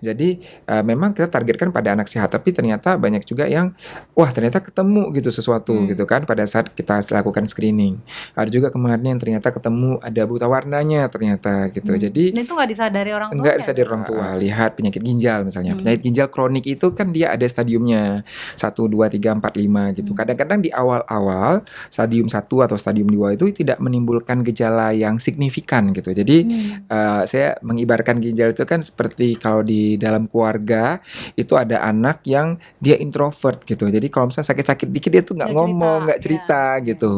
Jadi uh, memang kita targetkan pada anak sehat, tapi ternyata banyak juga yang wah ternyata ketemu gitu sesuatu hmm. gitu kan pada saat kita lakukan screening. Ada juga kemarin yang ternyata ketemu ada buta warnanya ternyata gitu. Hmm. Jadi Dan itu nggak disadari orang tua. Nggak disadari orang tua. Lihat penyakit ginjal misalnya. Hmm. Penyakit ginjal kronik itu kan dia ada stadiumnya satu dua tiga empat lima gitu. Hmm. Kadang-kadang di awal-awal stadium satu atau stadium dua itu tidak menimbulkan gejala yang signifikan gitu. Jadi hmm. uh, saya mengibarkan ginjal itu kan seperti kalau di di dalam keluarga itu ada anak yang dia introvert gitu. Jadi kalau misalnya sakit-sakit dikit dia tuh nggak ngomong, nggak iya, cerita, gak cerita ya. gitu.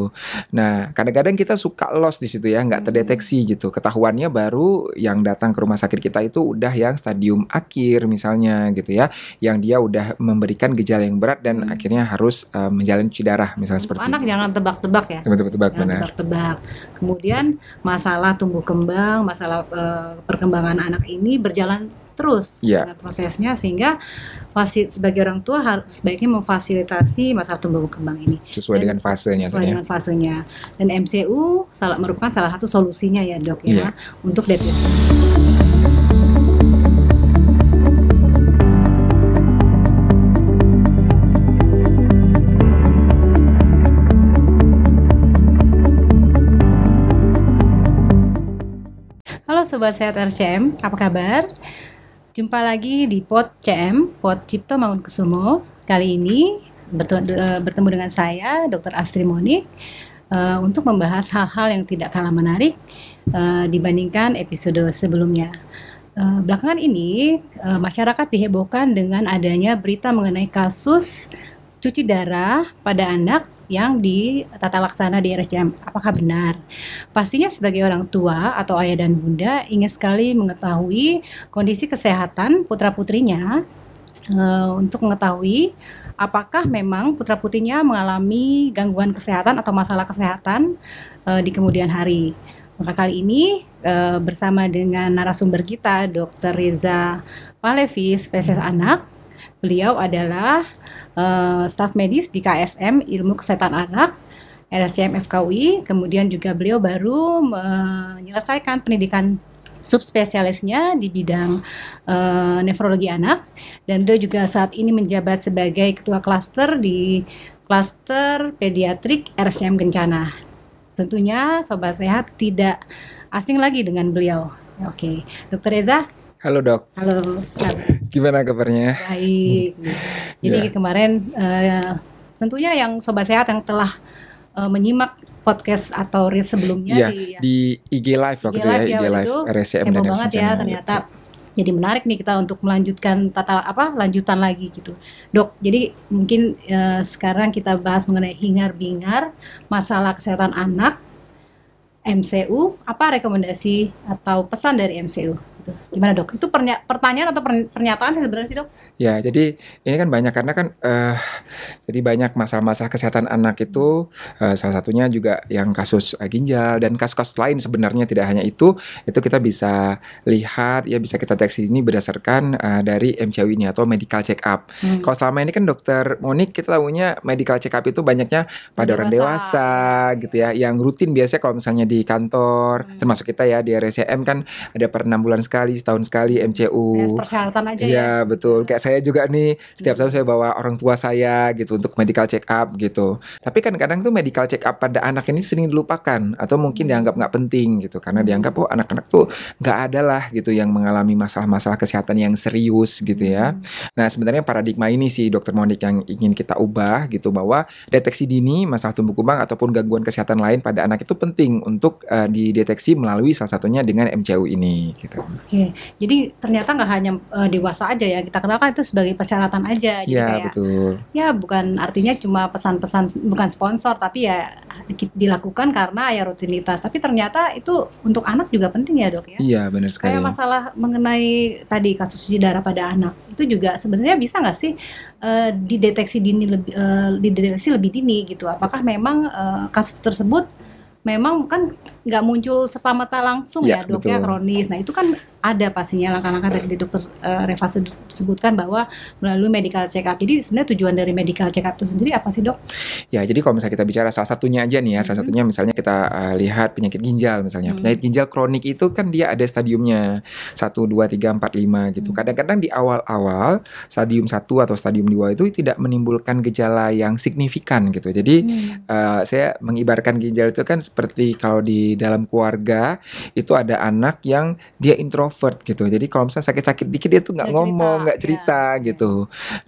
Nah kadang-kadang kita suka lost di situ ya, nggak hmm. terdeteksi gitu. Ketahuannya baru yang datang ke rumah sakit kita itu udah yang stadium akhir misalnya gitu ya, yang dia udah memberikan gejala yang berat dan hmm. akhirnya harus uh, eh, menjalani cuci darah misalnya hmm, seperti anak itu. jangan tebak-tebak ya. tebak-tebak benar. Tebak-tebak. Kemudian masalah tumbuh kembang, masalah uh, perkembangan anak ini berjalan terus yeah. prosesnya sehingga fasil, sebagai orang tua harus sebaiknya memfasilitasi masalah tumbuh kembang ini sesuai dan, dengan fasenya sesuai dengan fasenya dan MCU salah merupakan salah satu solusinya ya dok ya iya. untuk depresi. Halo Sobat Sehat RCM, apa kabar? Jumpa lagi di Pod CM, Pod Cipto mangun Mangunkusumo. Kali ini eh, bertemu dengan saya, Dr. Astri Monik, eh, untuk membahas hal-hal yang tidak kalah menarik eh, dibandingkan episode sebelumnya. belakangan ini masyarakat dihebohkan dengan adanya berita mengenai kasus cuci darah pada anak yang di tata laksana di RSJM. Apakah benar? Pastinya sebagai orang tua atau ayah dan bunda ingin sekali mengetahui kondisi kesehatan putra-putrinya uh, untuk mengetahui apakah memang putra putrinya mengalami gangguan kesehatan atau masalah kesehatan uh, di kemudian hari. Maka kali ini e, bersama dengan narasumber kita Dr. Reza Palevi, spesies hmm. anak, Beliau adalah uh, staf medis di KSM Ilmu Kesehatan Anak RSCM FKUI. Kemudian juga beliau baru menyelesaikan pendidikan subspesialisnya di bidang uh, eh, nefrologi anak dan beliau juga saat ini menjabat sebagai ketua klaster di klaster pediatrik RSCM Gencana. Tentunya sobat sehat tidak asing lagi dengan beliau. Oke, okay. Dokter Reza, Halo dok. Halo. Gimana kabarnya? Baik. Jadi yeah. kemarin uh, tentunya yang sobat sehat yang telah uh, menyimak podcast atau resebelumnya sebelumnya yeah, di, di IG Live waktu IG ya, Live, ya, itu Live itu, RSCM dan banget ya ternyata. Gitu. Jadi menarik nih kita untuk melanjutkan tata apa lanjutan lagi gitu, dok. Jadi mungkin uh, sekarang kita bahas mengenai hingar bingar masalah kesehatan anak MCU. Apa rekomendasi atau pesan dari MCU? gitu. Gimana dok? Itu pernya pertanyaan atau pernyataan sih sebenarnya sih dok? Ya jadi ini kan banyak karena kan uh, jadi banyak masalah-masalah kesehatan anak itu uh, salah satunya juga yang kasus uh, ginjal dan kasus-kasus lain sebenarnya tidak hanya itu itu kita bisa lihat ya bisa kita deteksi ini berdasarkan uh, dari MCW ini atau medical check up. Hmm. Kalau selama ini kan dokter Monik kita tahunya medical check up itu banyaknya pada dewasa. orang dewasa gitu ya iya. yang rutin biasanya kalau misalnya di kantor hmm. termasuk kita ya di RSCM kan ada per enam bulan sekali, setahun sekali MCU. Hmm. Ya, persyaratan aja iya, ya. Iya, betul. Hmm. Kayak saya juga nih, setiap hmm. tahun saya bawa orang tua saya gitu untuk medical check up gitu. Tapi kan kadang tuh medical check up pada anak ini sering dilupakan atau mungkin dianggap nggak penting gitu karena dianggap oh anak-anak tuh nggak ada lah gitu yang mengalami masalah-masalah kesehatan yang serius gitu ya. Nah, sebenarnya paradigma ini sih Dokter Monik yang ingin kita ubah gitu bahwa deteksi dini masalah tumbuh kembang ataupun gangguan kesehatan lain pada anak itu penting untuk uh, dideteksi melalui salah satunya dengan MCU ini gitu. Oke, jadi ternyata nggak hanya uh, dewasa aja ya kita kenalkan itu sebagai persyaratan aja. gitu ya betul. Ya bukan artinya cuma pesan-pesan bukan sponsor tapi ya dilakukan karena ya rutinitas. Tapi ternyata itu untuk anak juga penting ya dok ya. Iya benar sekali. Kayak masalah mengenai tadi kasus cuci darah pada anak itu juga sebenarnya bisa nggak sih uh, dideteksi dini lebih eh, uh, dideteksi lebih dini gitu? Apakah memang uh, kasus tersebut memang kan nggak muncul serta merta langsung ya, ya dok ya kronis. Nah itu kan ada pastinya langkah-langkah dari dokter uh, Reva sebutkan bahwa melalui medical check up. Jadi sebenarnya tujuan dari medical check up itu sendiri apa sih dok? Ya jadi kalau misalnya kita bicara salah satunya aja nih ya, hmm. salah mm-hmm. satunya misalnya kita uh, lihat penyakit ginjal misalnya. Hmm. Penyakit ginjal kronik itu kan dia ada stadiumnya satu dua tiga empat lima gitu. Mm-hmm. Kadang-kadang di awal-awal stadium satu atau stadium dua itu tidak menimbulkan gejala yang signifikan gitu. Jadi hmm. uh, saya mengibarkan ginjal itu kan seperti kalau di dalam keluarga itu ada anak yang dia introvert gitu. Jadi kalau misalnya sakit-sakit dikit dia tuh nggak ngomong, nggak iya, cerita, gak cerita ya. gitu.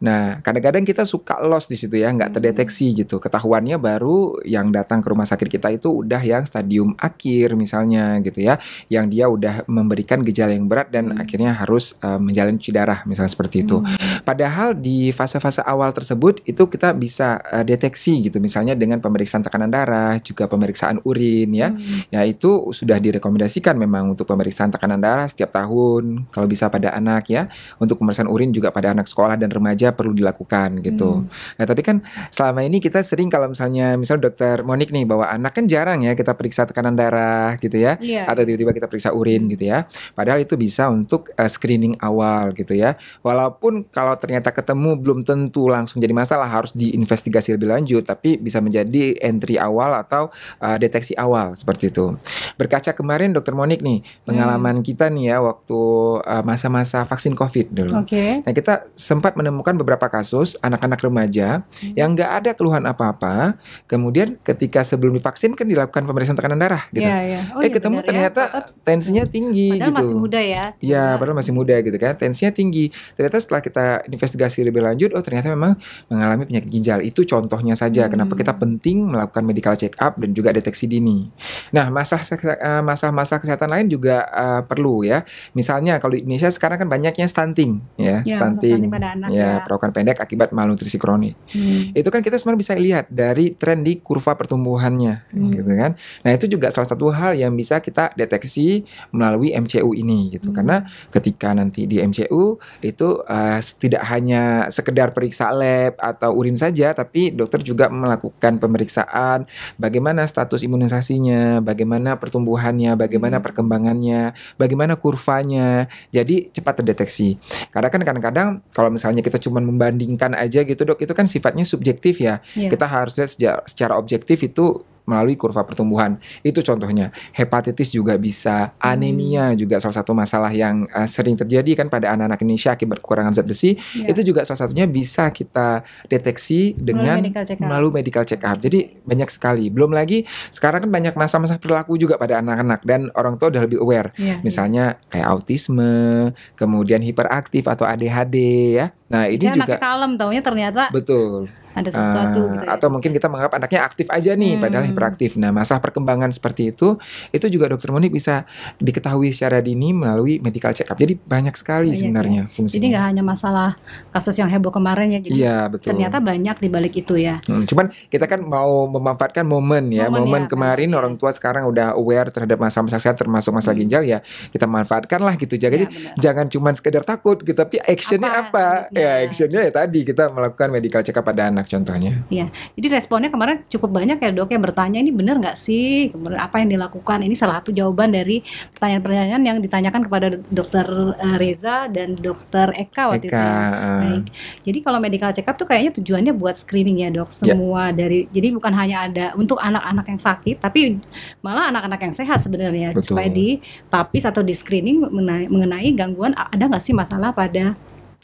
Nah, kadang-kadang kita suka lost di situ ya, nggak hmm. terdeteksi gitu. Ketahuannya baru yang datang ke rumah sakit kita itu udah yang stadium akhir misalnya gitu ya, yang dia udah memberikan gejala yang berat dan hmm. akhirnya harus uh, eh, menjalani cuci darah misalnya seperti itu. Hmm. Padahal di fase-fase awal tersebut itu kita bisa uh, deteksi gitu misalnya dengan pemeriksaan tekanan darah, juga pemeriksaan urin ya. Hmm. Ya itu sudah direkomendasikan memang untuk pemeriksaan tekanan darah setiap tahun, kalau bisa pada anak ya. Untuk pemeriksaan urin juga pada anak sekolah dan remaja perlu dilakukan gitu. Hmm. Nah tapi kan selama ini kita sering kalau misalnya misalnya dokter Monik nih bahwa anak kan jarang ya kita periksa tekanan darah gitu ya, yeah. atau tiba-tiba kita periksa urin hmm. gitu ya. Padahal itu bisa untuk uh, screening awal gitu ya. Walaupun kalau ternyata ketemu belum tentu langsung jadi masalah harus diinvestigasi lebih lanjut, tapi bisa menjadi entry awal atau uh, deteksi awal seperti itu. Gitu. Berkaca kemarin Dokter Monik nih pengalaman hmm. kita nih ya waktu eh, masa-masa uh, vaksin COVID dulu. Okay. Nah kita sempat menemukan beberapa kasus anak-anak remaja hmm. yang nggak ada keluhan apa-apa, kemudian ketika sebelum divaksin kan dilakukan pemeriksaan tekanan darah gitu. Yeah, yeah. Oh, eh ya ketemu benar, ya. ternyata ya. tensinya tinggi padahal gitu. masih muda ya. Iya padahal masih muda gitu kan tensinya tinggi. Ternyata setelah kita investigasi lebih lanjut, oh ternyata memang mengalami penyakit ginjal. Itu contohnya saja hmm. kenapa kita penting melakukan medical check up dan juga deteksi dini. Nah Eh, masalah-masalah kesehatan lain juga uh, perlu ya. Misalnya kalau di Indonesia sekarang kan banyaknya stunting ya, ya stunting, pada anak ya, ya perawakan pendek akibat malnutrisi kronik. Hmm. Itu kan kita sebenarnya bisa lihat dari tren di kurva pertumbuhannya hmm. gitu kan. Nah, itu juga salah satu hal yang bisa kita deteksi melalui MCU ini gitu. Hmm. Karena ketika nanti di MCU itu uh, tidak hanya sekedar periksa lab atau urin saja tapi dokter juga melakukan pemeriksaan bagaimana status imunisasinya, bagaimana bagaimana pertumbuhannya, bagaimana hmm. perkembangannya, bagaimana kurvanya. Jadi cepat terdeteksi. Karena kan kadang-kadang kalau misalnya kita cuma membandingkan aja gitu dok, itu kan sifatnya subjektif ya. Yeah. Kita harus lihat secara objektif itu melalui kurva pertumbuhan. Itu contohnya. Hepatitis juga bisa, anemia hmm. juga salah satu masalah yang uh, sering terjadi kan pada anak-anak Indonesia akibat kekurangan zat besi. Yeah. Itu juga salah satunya bisa kita deteksi dengan melalui medical check up. Melalui Jadi banyak sekali. Belum lagi sekarang kan banyak masa-masa perilaku juga pada anak-anak dan orang tua udah lebih aware. Yeah, ya. Misalnya yeah. kayak autisme, kemudian hiperaktif atau ADHD ya. Nah, ini Dia juga kalem taunya ternyata. Betul ada sesuatu uh, gitu ya. atau mungkin kita menganggap anaknya aktif aja nih hmm. padahal hiperaktif. Nah, masalah perkembangan seperti itu itu juga dokter Monik bisa diketahui secara dini melalui medical check up. Jadi banyak sekali banyak, ya. sebenarnya ya. fungsinya. Jadi nggak hanya masalah kasus yang heboh kemarin ya. Iya, betul. ternyata banyak di balik itu ya. Hmm, cuman kita kan mau memanfaatkan momen ya, momen, ya, momen ya, kemarin kan. orang tua sekarang udah aware terhadap masalah-masalah kesehatan termasuk masalah hmm. ginjal ya, kita manfaatkan lah gitu. Jadi ya, jangan cuman sekedar takut gitu tapi actionnya apa? apa? Ya, Ya actionnya ya tadi kita melakukan medical check up pada anak anak contohnya? Iya, jadi responnya kemarin cukup banyak ya dok yang bertanya ini benar nggak sih? Kemudian apa yang dilakukan? Ini salah satu jawaban dari pertanyaan-pertanyaan yang ditanyakan kepada dokter eh, Reza dan dokter Eka waktu Eka, itu. Ya. Uh. Eh. Jadi kalau medical check up tuh kayaknya tujuannya buat screening ya dok ya. semua yeah. dari jadi bukan hanya ada untuk anak-anak yang sakit tapi malah anak-anak yang sehat sebenarnya supaya di tapis atau di screening mengenai, mengenai gangguan ada nggak sih masalah pada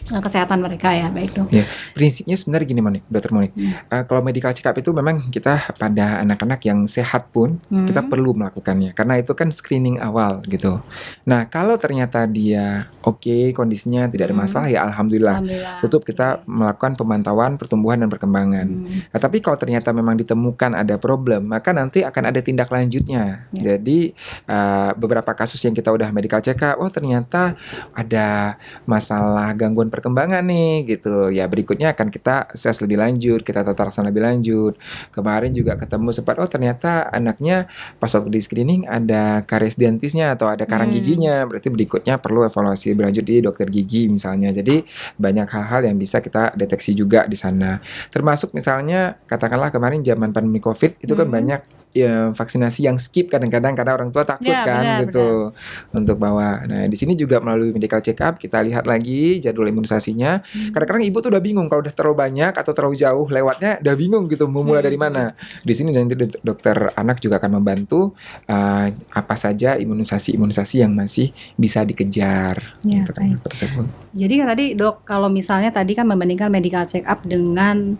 Eh, kesehatan mereka ya baik dong. Ya, prinsipnya sebenarnya gini Monik, Dokter Monik. Hmm. Uh, kalau medical check up itu memang kita pada anak-anak yang sehat pun hmm. kita perlu melakukannya karena itu kan screening awal gitu. Nah kalau ternyata dia oke okay, kondisinya tidak ada hmm. masalah hmm. ya alhamdulillah. alhamdulillah. Tutup kita melakukan pemantauan pertumbuhan dan perkembangan. Hmm. Nah, tapi kalau ternyata memang ditemukan ada problem maka nanti akan ada tindak lanjutnya. Ya. Jadi uh, beberapa kasus yang kita udah medical check up, oh ternyata ada masalah gangguan perkembangan nih gitu. Ya berikutnya akan kita ses lebih lanjut, kita tata laksana lebih lanjut. Kemarin juga ketemu sempat oh ternyata anaknya pas waktu di screening ada karies dentisnya atau ada karang hmm. giginya. Berarti berikutnya perlu evaluasi berlanjut di dokter gigi misalnya. Jadi banyak hal-hal yang bisa kita deteksi juga di sana. Termasuk misalnya katakanlah kemarin zaman pandemi Covid itu kan hmm. kan banyak ya vaksinasi yang skip kadang-kadang karena orang tua takut ya, kan benar, gitu benar. untuk bawa. Nah di sini juga melalui medical check up kita lihat lagi jadwal imunisasinya. kadang hmm. Kadang-kadang ibu tuh udah bingung kalau udah terlalu banyak atau terlalu jauh lewatnya udah bingung gitu mau mulai hmm. dari mana. Di sini nanti dokter anak juga akan membantu uh, apa saja imunisasi imunisasi yang masih bisa dikejar ya, untuk gitu kan, anak tersebut. Jadi kan tadi dok kalau misalnya tadi kan membandingkan medical check up dengan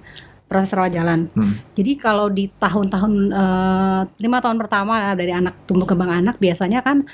proses rawat jalan. Hmm. Jadi kalau di tahun-tahun eh, lima -tahun, uh, tahun pertama dari anak tumbuh kembang anak biasanya kan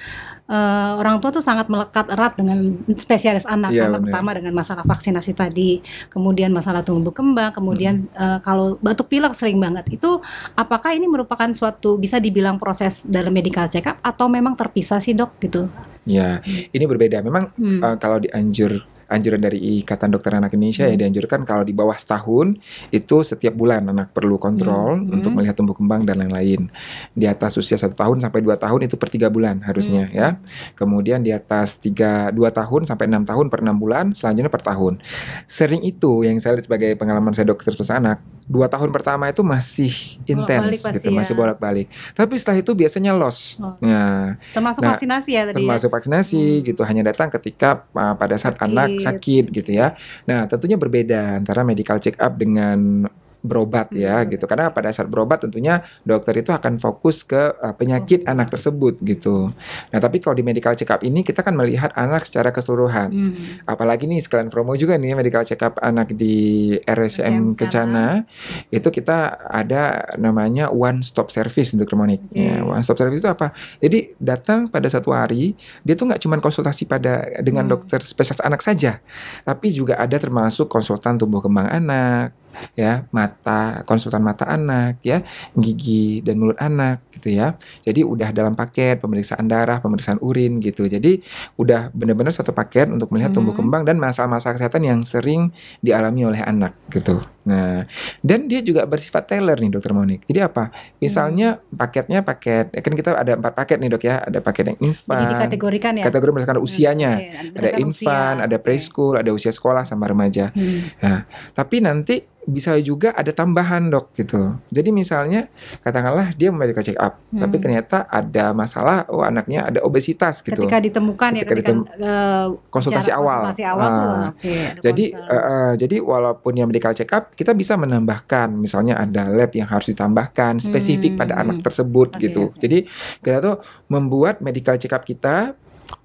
uh, orang tua tuh sangat melekat erat dengan spesialis anak. Yeah, iya, anak pertama dengan masalah vaksinasi tadi, kemudian masalah tumbuh kembang, kemudian hmm. uh, kalau batuk pilek sering banget. Itu apakah ini merupakan suatu bisa dibilang proses dalam medical check up atau memang terpisah sih dok gitu? Ya, ini berbeda. Memang hmm. uh, kalau dianjur anjuran dari Ikatan Dokter Anak Indonesia ya hmm. ya dianjurkan kalau di bawah setahun itu setiap bulan anak perlu kontrol hmm. untuk hmm. melihat tumbuh kembang dan lain-lain. Di atas usia satu tahun sampai dua tahun itu per tiga bulan harusnya hmm. ya. Kemudian di atas tiga dua tahun sampai enam tahun per enam bulan, selanjutnya per tahun. Sering itu yang saya lihat sebagai pengalaman saya dokter terus anak, dua tahun pertama itu masih intens gitu, ya. masih bolak-balik. Tapi setelah itu biasanya los Oh. Nah, termasuk nah, vaksinasi ya tadi. Ya? Termasuk ya? vaksinasi hmm. gitu, hanya datang ketika uh, pada saat Sakit. anak sakit iya. gitu ya. Nah, tentunya berbeda antara medical check up dengan berobat ya hmm. gitu. Karena pada saat berobat tentunya dokter itu akan fokus ke uh, penyakit oh. anak tersebut gitu. Nah, tapi kalau di medical check up ini kita kan melihat anak secara keseluruhan. Hmm. Apalagi nih sekalian promo juga nih ya, medical check up anak di RSM Kecana. itu kita ada namanya one stop service untuk Harmonic. Hmm. Ya, one stop service itu apa? Jadi datang pada satu hari dia tuh nggak cuma konsultasi pada dengan hmm. dokter spesialis anak saja, tapi juga ada termasuk konsultan tumbuh kembang anak, ya mata konsultan mata anak ya gigi dan mulut anak gitu ya jadi udah dalam paket pemeriksaan darah pemeriksaan urin gitu jadi udah benar-benar satu paket untuk melihat tumbuh hmm. kembang dan masalah-masalah kesehatan yang sering dialami oleh anak gitu Nah, dan dia juga bersifat tailor nih dokter Monik. Jadi apa? Misalnya hmm. paketnya paket, ya kan kita ada empat paket nih dok ya. Ada paket yang infan. Jadi dikategorikan ya? Kategori berdasarkan hmm, usianya. okay. Ada infan, usia. ada preschool, okay. ada usia sekolah sama remaja. Hmm. Nah, tapi nanti bisa juga ada tambahan dok gitu. Jadi misalnya katakanlah dia medical check up, hmm. tapi ternyata ada masalah, oh anaknya ada obesitas gitu. Ketika ditemukan ya, ketika ya, ditem eh, konsultasi awal. Konsultasi awal uh, tuh. Ah. Okay, jadi uh, uh, jadi walaupun yang medical check up kita bisa menambahkan misalnya ada lab yang harus ditambahkan spesifik hmm. pada anak tersebut okay, gitu. Okay. Jadi kita tuh membuat medical check up kita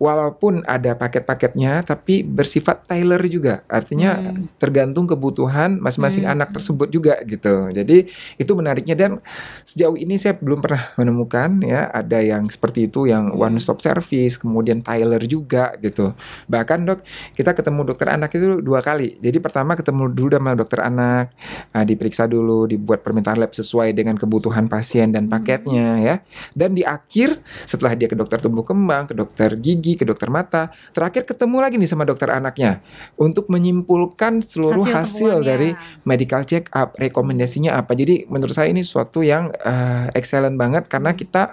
walaupun ada paket-paketnya tapi bersifat tailor juga artinya hmm. tergantung kebutuhan masing-masing hmm. anak tersebut juga gitu jadi itu menariknya dan sejauh ini saya belum pernah menemukan ya ada yang seperti itu yang hmm. one stop service kemudian tailor juga gitu bahkan dok kita ketemu dokter anak itu dua kali jadi pertama ketemu dulu sama dokter anak uh, diperiksa dulu dibuat permintaan lab sesuai dengan kebutuhan pasien dan hmm. paketnya hmm. ya dan di akhir setelah dia ke dokter tumbuh kembang ke dokter gigi gigi, ke dokter mata. Terakhir ketemu lagi nih sama dokter anaknya untuk menyimpulkan seluruh hasil, hasil dari medical check up, rekomendasinya apa. Jadi menurut saya ini suatu yang uh, excellent banget karena hmm. kita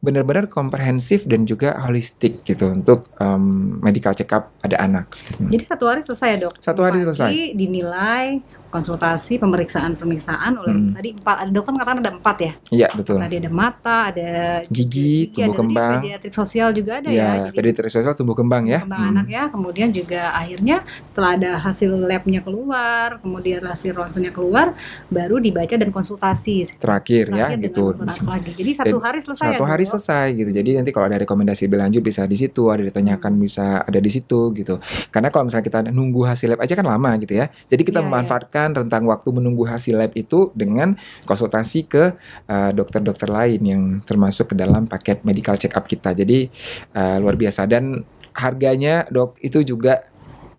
benar-benar komprehensif dan juga holistik gitu untuk um, medical check up pada anak. Jadi satu hari selesai ya dok? Satu hari Pagi, selesai. Dinilai konsultasi pemeriksaan pemeriksaan oleh hmm. tadi empat ada dokter mengatakan ada empat ya? Iya betul. Tadi ada mata, ada gigi, gigi tumbuh ada kembang, pediatrik sosial juga ada iya, ya. ya. Pediatrik sosial tumbuh kembang ya. Kembang hmm. anak ya. Kemudian juga akhirnya setelah ada hasil labnya keluar, kemudian hasil ronsennya keluar, baru dibaca dan konsultasi. Terakhir, ya, Terakhir ya gitu. Lagi. Jadi satu hari selesai. Satu ya, hari ya? selesai gitu. Jadi nanti kalau ada rekomendasi lebih lanjut bisa di situ, ada ditanyakan hmm. bisa ada di situ gitu. Karena kalau misalnya kita nunggu hasil lab aja kan lama gitu ya. Jadi kita yeah, iya. memanfaatkan yeah. rentang waktu menunggu hasil lab itu dengan konsultasi ke eh, dokter-dokter uh, lain yang termasuk ke dalam paket medical check up kita. Jadi uh, luar biasa dan harganya dok itu juga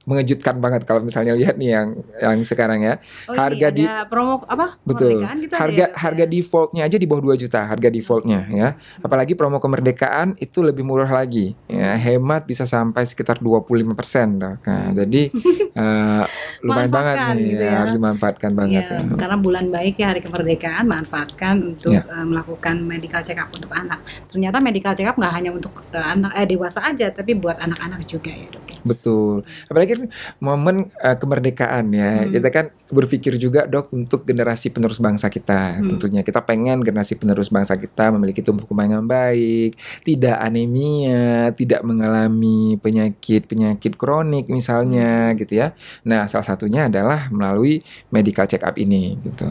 mengejutkan banget kalau misalnya lihat nih yang yang sekarang ya. Oh, iya, harga di promo apa? Betul. Gitu harga ya? harga iya. defaultnya aja di bawah 2 juta harga hmm. defaultnya ya. Hmm. Apalagi promo kemerdekaan itu lebih murah lagi. Ya, hmm. hemat bisa sampai sekitar 25% Nah, hmm. jadi uh, lumayan banget nih gitu ya. ya. harus dimanfaatkan banget. Ya, ya. Karena bulan baik ya hari kemerdekaan manfaatkan untuk ya. uh, melakukan medical check up untuk anak. Ternyata medical check up nggak hanya untuk uh, anak eh dewasa aja tapi buat anak-anak juga ya, Dok. Ya. Betul. Apalagi kan momen uh, kemerdekaan ya, hmm. kita kan berpikir juga dok untuk generasi penerus bangsa kita hmm. tentunya kita pengen generasi penerus bangsa kita memiliki tumbuh kembang yang baik tidak anemia tidak mengalami penyakit penyakit kronik misalnya hmm. gitu ya nah salah satunya adalah melalui medical check up ini gitu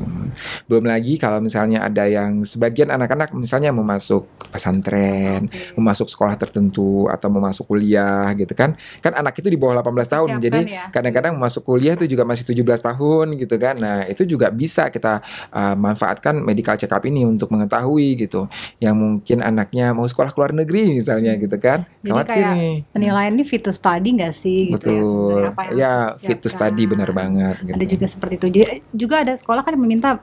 belum lagi kalau misalnya ada yang sebagian anak-anak misalnya mau masuk pesantren okay. mau masuk sekolah tertentu atau mau masuk kuliah gitu kan kan anak itu di bawah 18 tahun Siapkan jadi ya. kadang-kadang ya. masuk kuliah itu juga masih 17 tahun tahun gitu kan. Nah, itu juga bisa kita uh, manfaatkan medical check up ini untuk mengetahui gitu yang mungkin anaknya mau sekolah ke luar negeri misalnya gitu kan. Jadi Khawatir kayak nih. penilaian ini fit to study nggak sih gitu ya, Betul. ya Ya, fit to study benar banget gitu. Ada juga seperti itu. juga ada sekolah kan meminta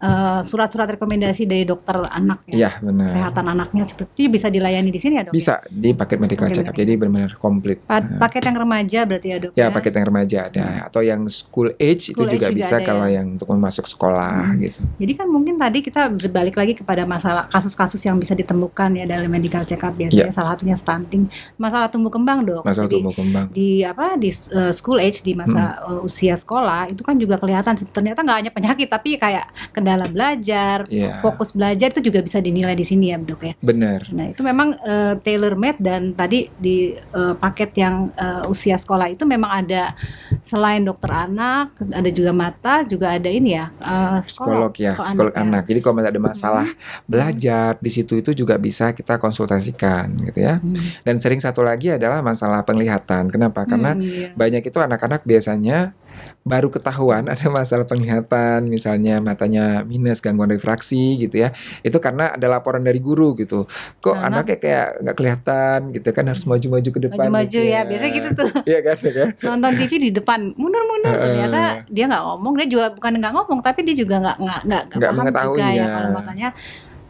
eh, surat-surat uh, rekomendasi dari dokter anak ya. Iya, benar. Kesehatan anaknya seperti itu bisa dilayani di sini ya, Dok? Ya? Bisa di paket medical okay, check up. Jadi benar-benar komplit. paket yang remaja berarti ya, Dok? Ya, ya, paket yang remaja ada atau yang school age school itu age juga bisa kalau yang... yang untuk masuk sekolah hmm. gitu. Jadi kan mungkin tadi kita berbalik lagi kepada masalah kasus-kasus yang bisa ditemukan ya dalam medical check up biasanya yeah. salah satunya stunting, masalah tumbuh kembang dok. Masalah Jadi, tumbuh kembang. Di apa di uh, school age di masa hmm. uh, usia sekolah itu kan juga kelihatan ternyata nggak hanya penyakit tapi kayak kendala belajar, yeah. fokus belajar itu juga bisa dinilai di sini ya dok ya. Bener. Nah itu memang uh, eh, tailor made dan tadi di uh, paket yang uh, usia sekolah itu memang ada selain dokter anak ada juga mata juga ada ini ya uh, eh, psikolog, psikolog ya psikolog, psikolog anak, ya. anak. Ya. jadi kalau misalnya ada mm-hmm. masalah hmm. belajar di situ itu juga bisa kita konsultasikan gitu ya hmm. dan sering satu lagi adalah masalah penglihatan kenapa karena hmm, iya. banyak itu anak-anak biasanya baru ketahuan ada masalah penglihatan, misalnya matanya minus, gangguan refraksi gitu ya. Itu karena ada laporan dari guru gitu. Kok nah, anaknya kayak nggak kelihatan gitu kan harus maju-maju ke depan. Maju-maju gitu ya. ya, biasanya gitu tuh. Iya kan, ya Nonton TV di depan, mundur-mundur ternyata dia nggak ngomong, dia juga bukan nggak ngomong tapi dia juga nggak nggak nggak mengetahui ya, ya. kalau matanya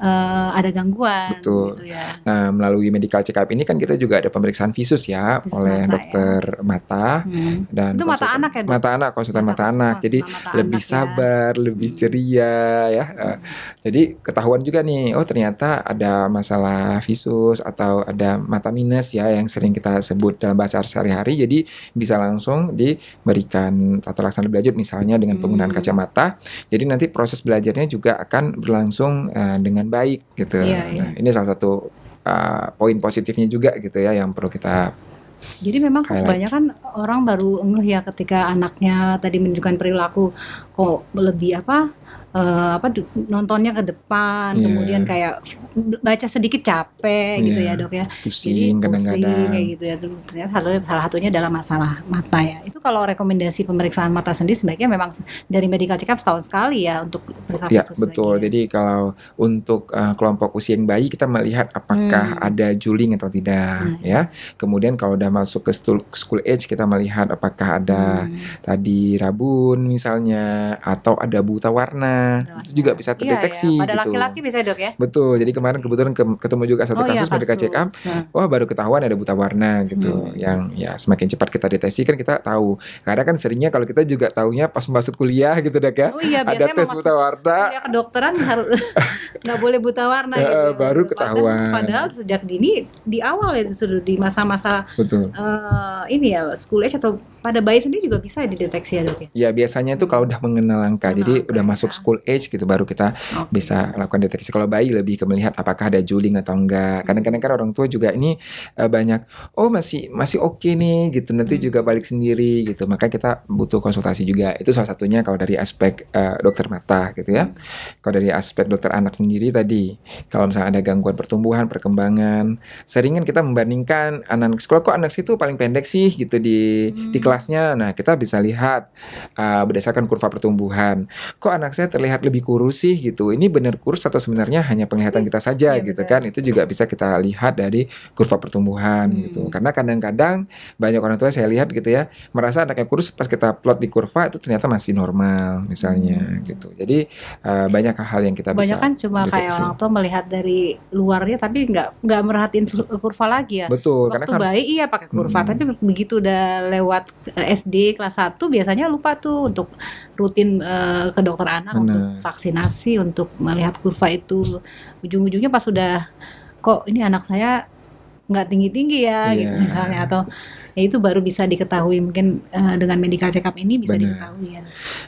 uh, ada gangguan. Betul. Gitu ya. Nah melalui medical check up ini kan kita juga ada pemeriksaan visus ya visus oleh mata, ya. dokter ya? mata hmm. dan itu mata anak ya. Mata anak konsultan mata, mata anak. Jadi mata lebih ya. sabar, ya. lebih hmm. ceria ya. Eh, jadi ketahuan juga nih, oh ternyata ada masalah visus atau ada mata minus ya yang sering kita sebut dalam bahasa sehari-hari. Jadi bisa langsung diberikan tata laksana lebih lanjut misalnya dengan penggunaan hmm. kacamata. Jadi nanti proses belajarnya juga akan berlangsung uh, dengan baik gitu. Yeah, yeah. Nah, iya. ini salah satu uh, poin positifnya juga gitu ya yang perlu kita jadi memang highlight. kebanyakan orang baru ngeh ya ketika anaknya tadi menunjukkan perilaku kok lebih apa uh, apa nontonnya ke depan yeah. kemudian kayak baca sedikit capek yeah. gitu ya iya. dok ya pusing kadang-kadang kayak gitu ya ternyata salah, salah satunya adalah masalah mata ya itu kalau rekomendasi pemeriksaan mata sendiri sebaiknya memang dari medical check up setahun sekali ya untuk ya betul ya. jadi kalau untuk uh, kelompok usia yang bayi kita melihat apakah hmm. ada juling atau tidak hmm. ya kemudian kalau udah masuk ke school age kita melihat apakah ada hmm. tadi rabun misalnya atau ada buta warna Jelasnya. Nah, itu juga nah. bisa terdeteksi iya, iya. Gitu. Pada gitu. laki-laki bisa dok ya. Betul. Jadi kemarin kebetulan ke, ketemu juga satu oh, kasus, iya, kasus mereka check up, nah. wah baru ketahuan ada buta warna gitu. Hmm. Yang ya semakin cepat kita deteksi kan kita tahu. Karena kan seringnya kalau kita juga tahunya pas masuk kuliah gitu dok ya. Oh, iya, ada tes buta warna. Kuliah kedokteran harus nggak boleh buta warna gitu. Uh, baru ketahuan. Padahal, sejak dini di awal ya sudah di masa-masa Uh, ini ya school age atau pada bayi sendiri juga bisa dideteksi ya dok ya. Ya biasanya itu kalau udah mengenal angka. jadi udah ya, masuk ya. sekolah full age gitu baru kita okay. bisa lakukan deteksi. Kalau bayi lebih ke melihat apakah ada juling atau enggak. Hmm. Kadang-kadang kan orang tua juga ini uh, banyak oh masih masih oke okay nih gitu nanti hmm. juga balik sendiri gitu. Maka kita butuh konsultasi juga. Itu salah satunya kalau dari aspek uh, dokter mata gitu ya. Hmm. Kalau dari aspek dokter anak sendiri tadi kalau misalnya ada gangguan pertumbuhan, perkembangan, seringan kita membandingkan anak sekolah kok anak situ paling pendek sih gitu di hmm. di kelasnya. Nah, kita bisa lihat uh, berdasarkan kurva pertumbuhan. Kok anak saya terlihat lebih kurus sih gitu? Ini benar kurus atau sebenarnya hanya penglihatan iya, kita saja ya, gitu kan? Itu juga bisa kita lihat dari kurva pertumbuhan hmm. gitu. Karena kadang-kadang banyak orang tua saya lihat gitu ya, merasa anaknya kurus pas kita plot di kurva itu ternyata masih normal misalnya hmm. gitu. Jadi uh, banyak hal-hal yang kita banyak bisa kan cuma kayak orang tua melihat dari luarnya tapi nggak nggak merhatiin kurva lagi ya. Betul. Waktu karena bayi harus, iya pakai kurva, hmm. tapi begitu udah lewat eh, SD kelas 1 biasanya lupa tuh untuk rutin uh, ke dokter anak untuk vaksinasi untuk melihat kurva itu ujung-ujungnya pas sudah kok ini anak saya nggak tinggi tinggi ya yeah. gitu misalnya atau ya itu baru bisa diketahui mungkin uh, dengan medical check up ini bisa Bener. diketahui ya.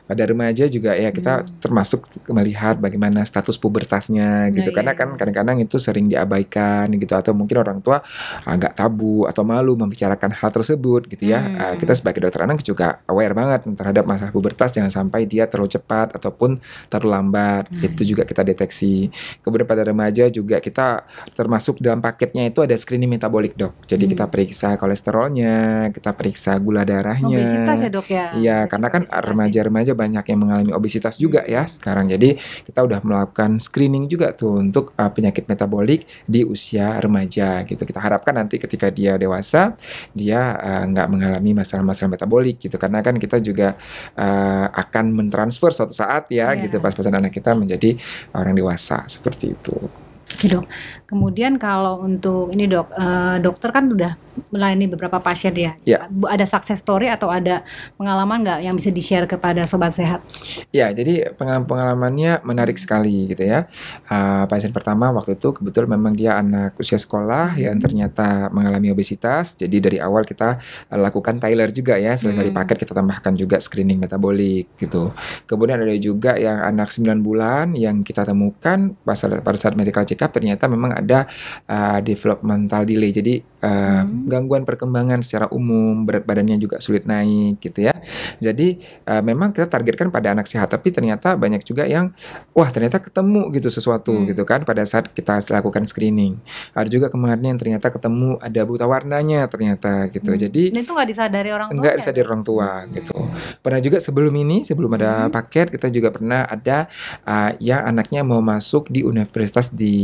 Pada remaja juga ya kita hmm. termasuk melihat bagaimana status pubertasnya gitu. Karena kan kadang-kadang itu sering diabaikan gitu atau mungkin orang tua agak tabu atau malu membicarakan hal tersebut gitu ya. Hmm. Eh, kita sebagai dokter anak juga aware banget terhadap masalah pubertas jangan sampai dia terlalu cepat ataupun terlalu lambat. Hmm. Itu juga kita deteksi. Kemudian pada remaja juga kita termasuk dalam paketnya itu ada screening metabolik dok. Jadi hmm. kita periksa kolesterolnya kita periksa gula darahnya. Obesitas ya dok ya? Iya, karena kan ya. remaja-remaja banyak yang mengalami obesitas juga ya sekarang. Jadi kita udah melakukan screening juga tuh untuk uh, penyakit metabolik di usia remaja gitu. Kita harapkan nanti ketika dia dewasa, dia uh, mengalami masalah-masalah metabolik gitu. Karena kan kita juga uh, akan mentransfer suatu saat ya yeah. gitu pas-pasan anak kita menjadi orang dewasa seperti itu. Oke gitu. dok. Kemudian kalau untuk ini dok, uh, dokter kan sudah melayani beberapa pasien ya. ya. Ada sukses story atau ada pengalaman nggak yang bisa di-share kepada sobat sehat? Ya, jadi pengalaman-pengalamannya menarik sekali gitu ya. Uh, pasien pertama waktu itu kebetulan memang dia anak usia sekolah yang ternyata mengalami obesitas. Jadi dari awal kita eh, lakukan Tyler juga ya. Selain hmm. dari paket kita tambahkan juga screening metabolik gitu. Kemudian ada juga yang anak 9 bulan yang kita temukan pada saat medical check check ternyata memang ada uh, developmental delay. Jadi uh, hmm. gangguan perkembangan secara umum, berat badannya juga sulit naik gitu ya. Jadi uh, memang kita targetkan pada anak sehat, tapi ternyata banyak juga yang wah ternyata ketemu gitu sesuatu hmm. gitu kan pada saat kita lakukan screening. Ada juga kemarin yang ternyata ketemu ada buta warnanya ternyata gitu. Hmm. Jadi itu nggak disadari orang tua. Nggak ya? disadari ya? orang tua gitu. hmm. gitu. Pernah juga sebelum ini sebelum ada hmm. paket kita juga pernah ada uh, yang anaknya mau masuk di universitas di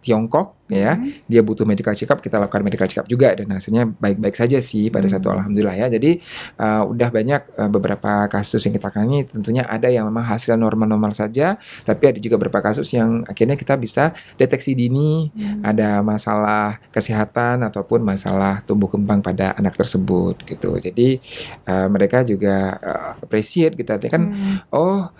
Tiongkok ya hmm. dia butuh medical check up kita lakukan medical check up juga dan hasilnya baik-baik saja sih pada hmm. satu mm-hmm. alhamdulillah ya jadi uh, udah banyak uh, beberapa kasus yang kita tangani tentunya ada yang memang hasil normal-normal saja tapi ada juga beberapa kasus yang akhirnya kita bisa deteksi dini hmm. ada masalah kesehatan ataupun masalah tumbuh kembang pada anak tersebut gitu jadi uh, mereka juga uh, appreciate kita gitu. kan hmm. oh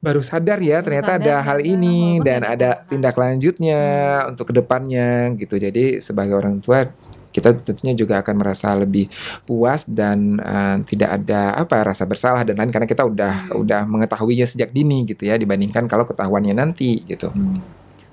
baru sadar ya ternyata sadar ada hal ini dan ada tindak lanjutnya hmm. untuk kedepannya gitu. Jadi sebagai orang tua kita tentunya juga akan merasa lebih puas dan uh, tidak ada apa rasa bersalah dan lain karena kita udah hmm. udah mengetahuinya sejak dini gitu ya dibandingkan kalau ketahuannya nanti gitu. Hmm.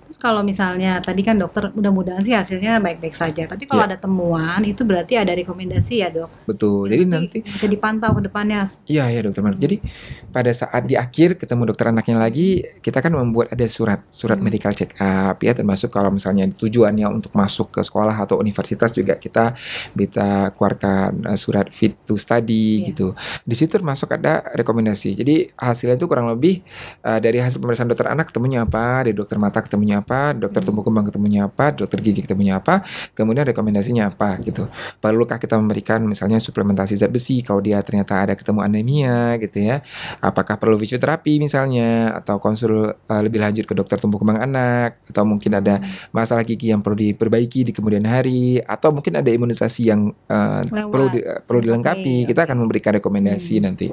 Terus kalau misalnya tadi kan dokter mudah-mudahan sih hasilnya baik-baik saja. Tapi kalau yeah. ada temuan itu berarti ada rekomendasi ya dok. Betul. Jadi, Jadi nanti bisa dipantau ke depannya. Iya ya dokter. Hmm. Jadi pada saat di akhir ketemu dokter anaknya lagi, kita kan membuat ada surat surat hmm. medical check up ya termasuk kalau misalnya tujuannya untuk masuk ke sekolah atau universitas juga kita bisa keluarkan eh, surat fit to study yeah. gitu. Di situ termasuk ada rekomendasi. Jadi hasilnya itu kurang lebih uh, dari hasil pemeriksaan dokter anak ketemunya apa, dari dokter mata ketemunya apa, dokter tumbuh kembang ketemunya apa, dokter gigi ketemunya apa, kemudian rekomendasinya apa gitu. Perlukah kita memberikan misalnya suplementasi zat besi kalau dia ternyata ada ketemu anemia gitu ya. Apakah perlu fisioterapi misalnya atau konsul uh, lebih lanjut ke dokter tumbuh kembang anak atau mungkin ada hmm. masalah gigi yang perlu diperbaiki di kemudian hari atau mungkin ada imunisasi yang uh, perlu di, perlu dilengkapi. Okay, iya. kita akan memberikan rekomendasi hmm. nanti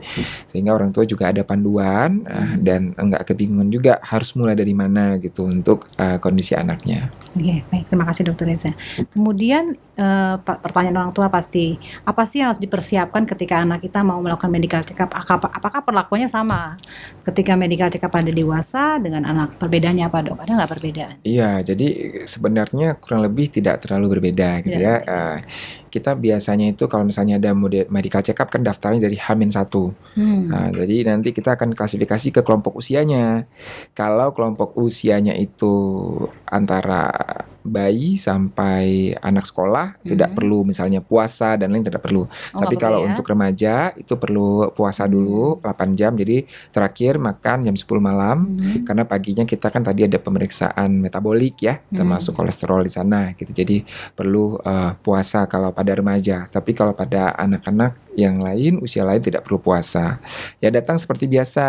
sehingga orang tua juga ada panduan uh, dan enggak kebingungan juga harus mulai dari mana gitu untuk uh, kondisi anaknya. Oke, iya, okay, baik. Terima kasih Dokter Reza. Kemudian uh, pertanyaan orang tua pasti, apa sih yang harus dipersiapkan ketika anak kita mau melakukan medical check up? Apakah perlakuannya sama ketika medical check up pada dewasa dengan anak? Perbedaannya apa dok? Ada nggak perbedaan? Iya, jadi sebenarnya kurang lebih tidak terlalu berbeda gitu iya. ya. ya. Uh, kita biasanya itu kalau misalnya ada medical check up kan daftarnya dari Hamin satu, Hmm. Nah, jadi nanti kita akan klasifikasi ke kelompok usianya. Kalau kelompok usianya itu antara bayi sampai anak sekolah hmm. tidak perlu misalnya puasa dan lain tidak perlu. Oh, Tapi kalau ya? untuk remaja itu perlu puasa dulu hmm. 8 jam. Jadi terakhir makan jam 10 malam hmm. karena paginya kita kan tadi ada pemeriksaan metabolik ya, hmm. termasuk hmm. kolesterol di sana gitu. Jadi perlu uh, puasa kalau pada remaja. Tapi kalau pada anak-anak yang lain, usia lain tidak perlu puasa. Ya datang seperti biasa.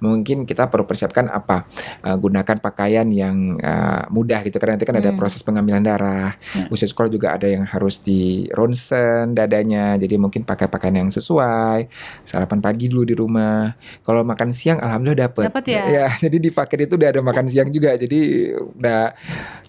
Mungkin kita perlu persiapkan apa? Uh, gunakan pakaian yang uh, mudah gitu karena nanti kan hmm. ada proses pengambilan darah. Hmm. Usia sekolah juga ada yang harus di ronsen dadanya. Jadi mungkin pakai pakaian yang sesuai. Sarapan pagi dulu di rumah. Kalau makan siang alhamdulillah dapat. Dapat ya? ya. jadi di paket itu udah ada makan siang juga. Jadi udah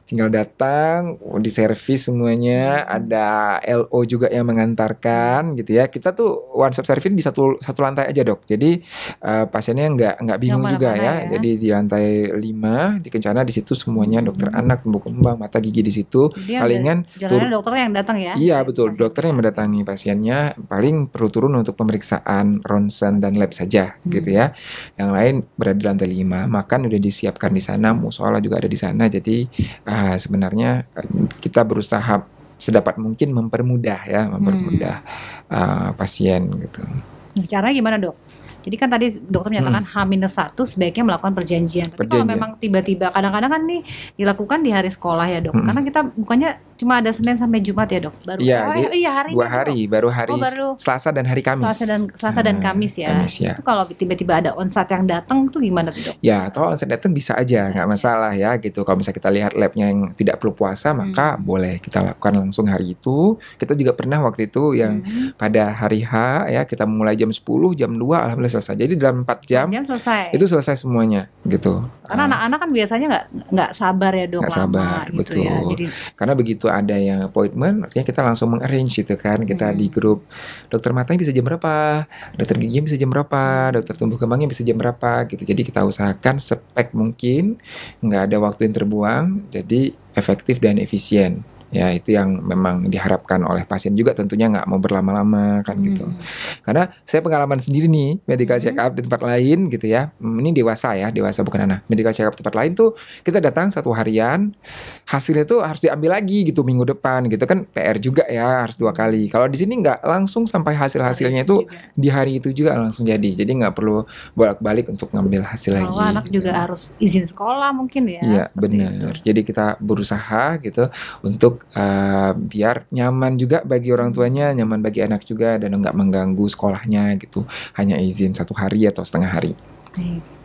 tinggal datang, di servis semuanya, hmm. ada LO juga yang mengantarkan gitu ya kita tuh one stop service di satu satu lantai aja dok. Jadi uh, pasiennya nggak nggak bingung mana juga ya. ya. Jadi di lantai 5 di Kencana di situ semuanya hmm. dokter anak, tumbuh kembang, mata gigi di situ. Palingan tur- dokter yang datang ya. Iya betul, dokter yang mendatangi pasiennya paling perlu turun untuk pemeriksaan ronsen dan lab saja hmm. gitu ya. Yang lain berada di lantai 5 makan udah disiapkan di sana, musola juga ada di sana. Jadi uh, sebenarnya eh, kita berusaha sedapat mungkin mempermudah ya, mempermudah hmm. uh, pasien gitu. Nah, Cara gimana dok? Jadi kan tadi dokter menyatakan hmm. H-1 sebaiknya melakukan perjanjian. Tapi kalau memang tiba-tiba kadang-kadang kan nih dilakukan di hari sekolah ya, Dok. Hmm. Karena kita bukannya Cuma ada Senin sampai Jumat ya dok. Baru ya, oh, oh, iya hari dua hari, dok. baru oh, hari oh, baru Selasa dan hari Kamis. Selasa dan Selasa hmm, dan Kamis ya. Kamis, ya. Itu kalau tiba-tiba ada onsite yang datang tuh gimana tuh dok? Ya, kalau onsite datang bisa aja, nggak masalah ya gitu. Kalau misalnya kita lihat labnya yang tidak perlu puasa, hmm. maka boleh kita lakukan langsung hari itu. Kita juga pernah waktu itu yang hmm. pada hari H ya kita mulai jam 10, jam 2 alhamdulillah selesai. Jadi dalam 4 jam, jam selesai. itu selesai semuanya gitu. Karena ah. anak-anak uh, kan biasanya nggak nggak sabar ya dok. Gak sabar, gitu ya. betul. Ya. Jadi, Karena begitu ada yang appointment artinya kita langsung mengarrange gitu kan kita hmm. di grup dokter yang bisa jam berapa dokter gigi bisa jam berapa dokter tumbuh kembangnya bisa jam berapa gitu jadi kita usahakan sepek mungkin nggak ada waktu yang terbuang jadi efektif dan efisien ya itu yang memang diharapkan oleh pasien juga tentunya nggak mau berlama-lama kan hmm. gitu karena saya pengalaman sendiri nih medical hmm. check up di tempat lain gitu ya hmm, ini dewasa ya dewasa bukan anak medical check up tempat lain tuh kita datang satu harian hasilnya tuh harus diambil lagi gitu minggu depan gitu kan PR juga ya harus dua kali kalau di sini nggak langsung sampai hasil hasilnya itu di hari itu juga langsung jadi jadi nggak perlu bolak-balik untuk ngambil hasil kalau lagi anak gitu. juga iya. harus izin sekolah mungkin ya iya benar jadi kita berusaha gitu untuk uh, biar nyaman juga bagi orang tuanya, nyaman bagi anak juga dan nggak mengganggu sekolahnya gitu. Hanya izin satu hari atau setengah hari. Baik.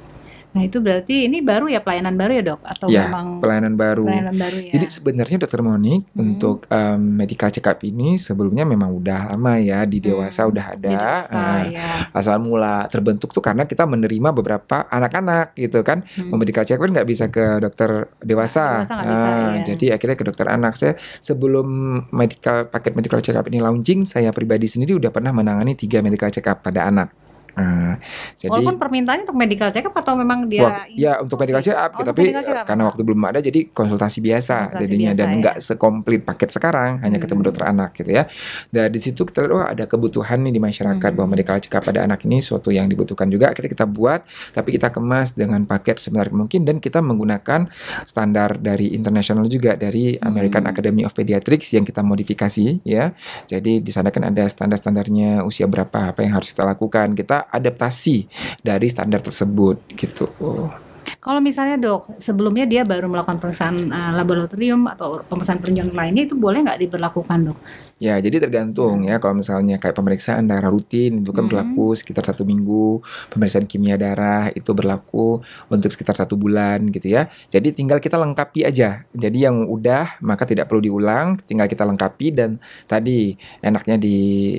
Nah itu berarti ini baru ya pelayanan baru ya dok atau ya, memang pelayanan baru. Pelayanan baru ya. Jadi sebenarnya dokter Monik hmm. untuk um, medical check up ini sebelumnya memang udah lama ya di hmm, dewasa hmm. udah ada. Di dewasa, uh, ya. Asal mula terbentuk tuh karena kita menerima beberapa anak-anak gitu kan. Hmm. medical check up kan nggak bisa ke dokter dewasa. dewasa uh, bisa, ya. Jadi akhirnya ke dokter anak. Saya sebelum medical paket medical check up ini launching, saya pribadi sendiri udah pernah menangani tiga medical check up pada anak. Uh, jadi, Walaupun permintaannya untuk medical check up atau memang dia wak, ya untuk medical check up, oh, tapi check up. karena waktu belum ada jadi konsultasi biasa konsultasi jadinya biasa, dan ya. nggak ya. sekomplit paket sekarang hanya hmm. ketemu dokter anak gitu ya. Dan nah, di situ kita lihat wah ada kebutuhan nih di masyarakat hmm. bahwa medical check up pada anak ini suatu yang dibutuhkan juga akhirnya kita buat tapi kita kemas dengan paket semenarik mungkin dan kita menggunakan standar dari internasional juga dari American hmm. Academy of Pediatrics yang kita modifikasi ya. Jadi di sana kan ada standar-standarnya usia berapa apa yang harus kita lakukan. Kita adaptasi dari standar tersebut gitu. Kalau misalnya dok sebelumnya dia baru melakukan pemeriksaan uh, eh, laboratorium atau pemeriksaan penunjang lainnya itu boleh nggak diberlakukan dok? Ya, jadi tergantung hmm. ya. Kalau misalnya kayak pemeriksaan darah rutin itu kan hmm. berlaku sekitar satu minggu. Pemeriksaan kimia darah itu berlaku untuk sekitar satu bulan gitu ya. Jadi tinggal kita lengkapi aja. Jadi yang udah maka tidak perlu diulang. Tinggal kita lengkapi dan tadi enaknya di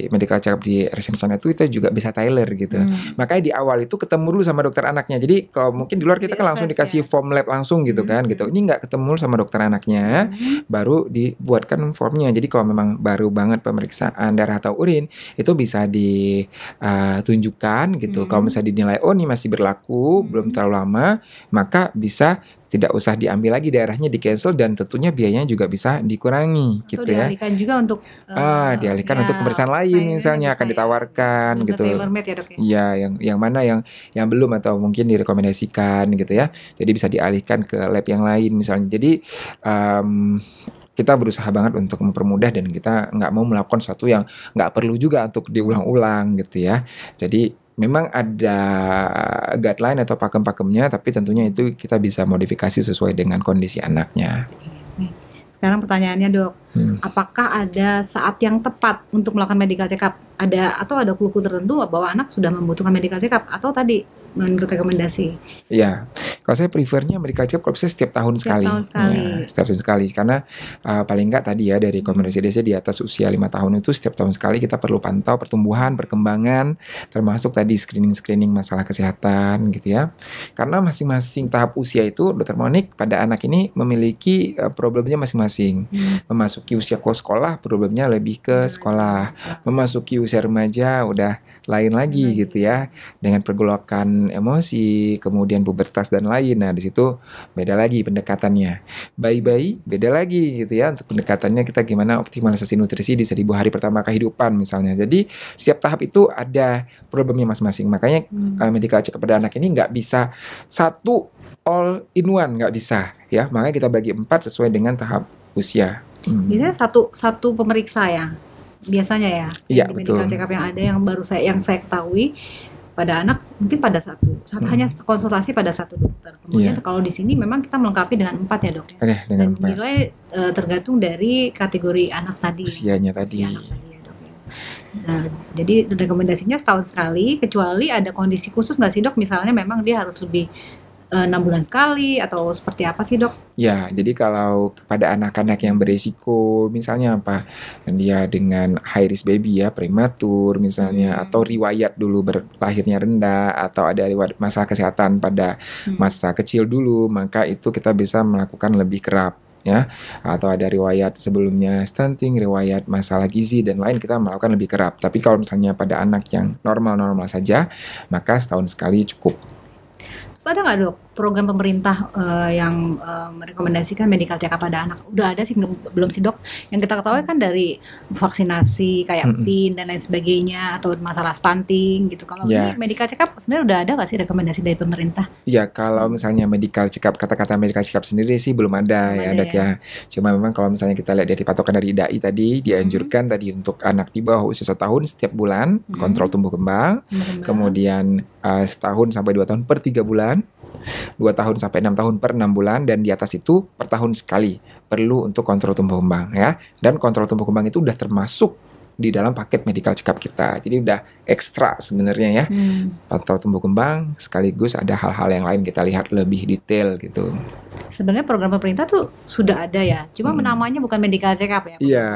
medical check up di resepsion itu kita juga bisa tailor gitu. Hmm. Makanya di awal itu ketemu dulu sama dokter anaknya. Jadi kalau hmm. mungkin di luar kita kan langsung dikasih ya. form lab langsung gitu hmm. kan gitu. Hmm. Ini nggak ketemu sama dokter anaknya, hmm. baru dibuatkan formnya. Jadi kalau memang baru baru banget pemeriksaan darah atau urin itu bisa ditunjukkan eh, gitu. Hmm. Kalau misalnya dinilai oh ini masih berlaku, hmm. belum terlalu lama, maka bisa tidak usah diambil lagi daerahnya di cancel dan tentunya biayanya juga bisa dikurangi Atau gitu ya. Dialihkan juga untuk uh, ah eh, dialihkan ya, untuk pemeriksaan lain misalnya akan ya. ditawarkan gitu. Ya, dok, ya. ya yang yang mana yang yang belum atau mungkin direkomendasikan gitu ya. Jadi bisa dialihkan ke lab yang lain misalnya. Jadi um, kita berusaha banget untuk mempermudah dan kita nggak mau melakukan sesuatu yang nggak perlu juga untuk diulang-ulang gitu ya. Jadi memang ada guideline atau pakem-pakemnya, tapi tentunya itu kita bisa modifikasi sesuai dengan kondisi anaknya. Sekarang pertanyaannya dok, hmm. apakah ada saat yang tepat untuk melakukan medical check up? Ada atau ada kulu tertentu bahwa anak sudah membutuhkan medical check up atau tadi menurut rekomendasi? Iya, kalau saya prefernya mereka cek kalau bisa setiap tahun setiap sekali. Tahun sekali. Ya, setiap tahun sekali karena uh, paling enggak tadi ya dari rekomendasi desa di atas usia lima tahun itu setiap tahun sekali kita perlu pantau pertumbuhan, perkembangan, termasuk tadi screening-screening masalah kesehatan gitu ya. Karena masing-masing tahap usia itu dokter Monik pada anak ini memiliki uh, problemnya masing-masing. Hmm. Memasuki usia ke sekolah problemnya lebih ke iya. sekolah. Memasuki usia remaja udah lain lagi hmm. gitu ya dengan pergolakan emosi, kemudian pubertas dan lain. Nah, di situ beda lagi pendekatannya. Bayi-bayi beda lagi gitu ya untuk pendekatannya kita gimana optimalisasi nutrisi di seribu hari pertama kehidupan misalnya. Jadi setiap tahap itu ada problemnya masing-masing. Makanya hmm. uh, medical check pada anak ini nggak bisa satu all in one nggak bisa ya. Makanya kita bagi empat sesuai dengan tahap usia. Hmm. Biasanya satu satu pemeriksa ya biasanya ya. Iya di Medical check up yang ada yang baru saya yang saya ketahui pada anak mungkin pada satu, satu hmm. hanya konsultasi pada satu dokter. Kemudian yeah. kalau di sini memang kita melengkapi dengan empat ya dok. Ya? dengan Dan nilai e, tergantung dari kategori anak tadi. Usianya tadi. Usia anak tadi ya dok. Ya. Nah, jadi rekomendasinya setahun sekali, kecuali ada kondisi khusus nggak sih dok? Misalnya memang dia harus lebih Eh, enam bulan sekali atau seperti apa sih dok? Ya, jadi kalau pada anak-anak yang beresiko, misalnya apa dia dengan high risk baby ya prematur misalnya hmm. atau riwayat dulu berlahirnya rendah atau ada riwayat masalah kesehatan pada hmm. masa kecil dulu, maka itu kita bisa melakukan lebih kerap ya atau ada riwayat sebelumnya stunting, riwayat masalah gizi dan lain kita melakukan lebih kerap. Tapi kalau misalnya pada anak yang normal-normal saja, maka setahun sekali cukup. Terus ada nggak dok program pemerintah uh, yang uh, merekomendasikan medical check up pada anak udah ada sih belum sih dok yang kita ketahui kan dari vaksinasi kayak mm-hmm. pin dan lain sebagainya atau masalah stunting gitu kalau yeah. medical check up sebenarnya udah ada nggak sih rekomendasi dari pemerintah ya kalau misalnya medical check up kata-kata medical check up sendiri sih belum ada belum ya ada dok ya. ya cuma memang kalau misalnya kita lihat dari patokan dari dai tadi dianjurkan mm-hmm. tadi untuk anak di bawah usia setahun setiap bulan mm-hmm. kontrol tumbuh kembang, tumbuh kembang. kemudian uh, setahun sampai dua tahun per tiga bulan 2 tahun sampai 6 tahun per 6 bulan dan di atas itu per tahun sekali perlu untuk kontrol tumbuh kembang ya. Dan kontrol tumbuh kembang itu udah termasuk di dalam paket medical check up kita. Jadi udah ekstra sebenarnya ya. Hmm. Pantau tumbuh kembang sekaligus ada hal-hal yang lain kita lihat lebih detail gitu. Sebenarnya program pemerintah tuh sudah ada ya. Cuma hmm. namanya bukan medical check up ya. Iya.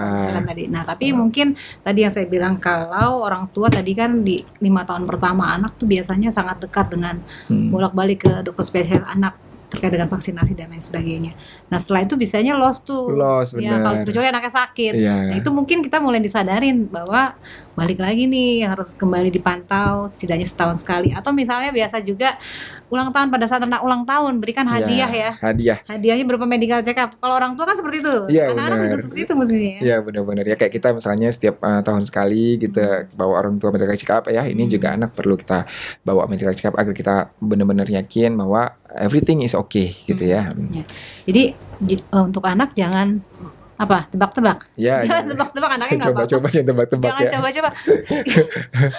Nah, tapi hmm. mungkin tadi yang saya bilang kalau orang tua tadi kan di lima tahun pertama anak tuh biasanya sangat dekat dengan hmm. bolak-balik ke dokter spesial anak terkait dengan vaksinasi dan lain sebagainya. Nah setelah itu biasanya lost tuh. lost, Ya kalau kecuali anaknya sakit. Yeah. Nah, itu mungkin kita mulai disadarin bahwa balik lagi nih harus kembali dipantau setidaknya setahun sekali atau misalnya biasa juga ulang tahun pada saat anak ulang tahun berikan iya, hadiah ya, ya. hadiah hadiahnya berupa medical check up kalau orang tua kan seperti itu ya, anak-anak juga seperti itu mestinya ya benar-benar ya kayak kita misalnya setiap uh, tahun sekali kita gitu, hmm. bawa orang tua medical check up ya ini hmm. juga anak perlu kita bawa medical check up agar kita benar-benar yakin bahwa everything is okay gitu hmm. ya. ya. Jadi eh, untuk anak jangan apa? Tebak-tebak? Ya, jangan ya. tebak-tebak anaknya nggak apa-apa. Coba-coba yang tebak-tebak jangan ya. Coba-coba.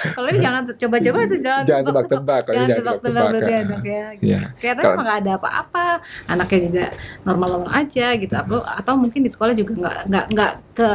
kalau ini jangan coba-coba itu jangan tebak-tebak. Jangan tebak-tebak berarti anak ya. kayaknya ya. Gitu. ya. nggak ada apa-apa. Anaknya juga normal-normal aja gitu. Atau, atau mungkin di sekolah juga nggak nggak nggak ke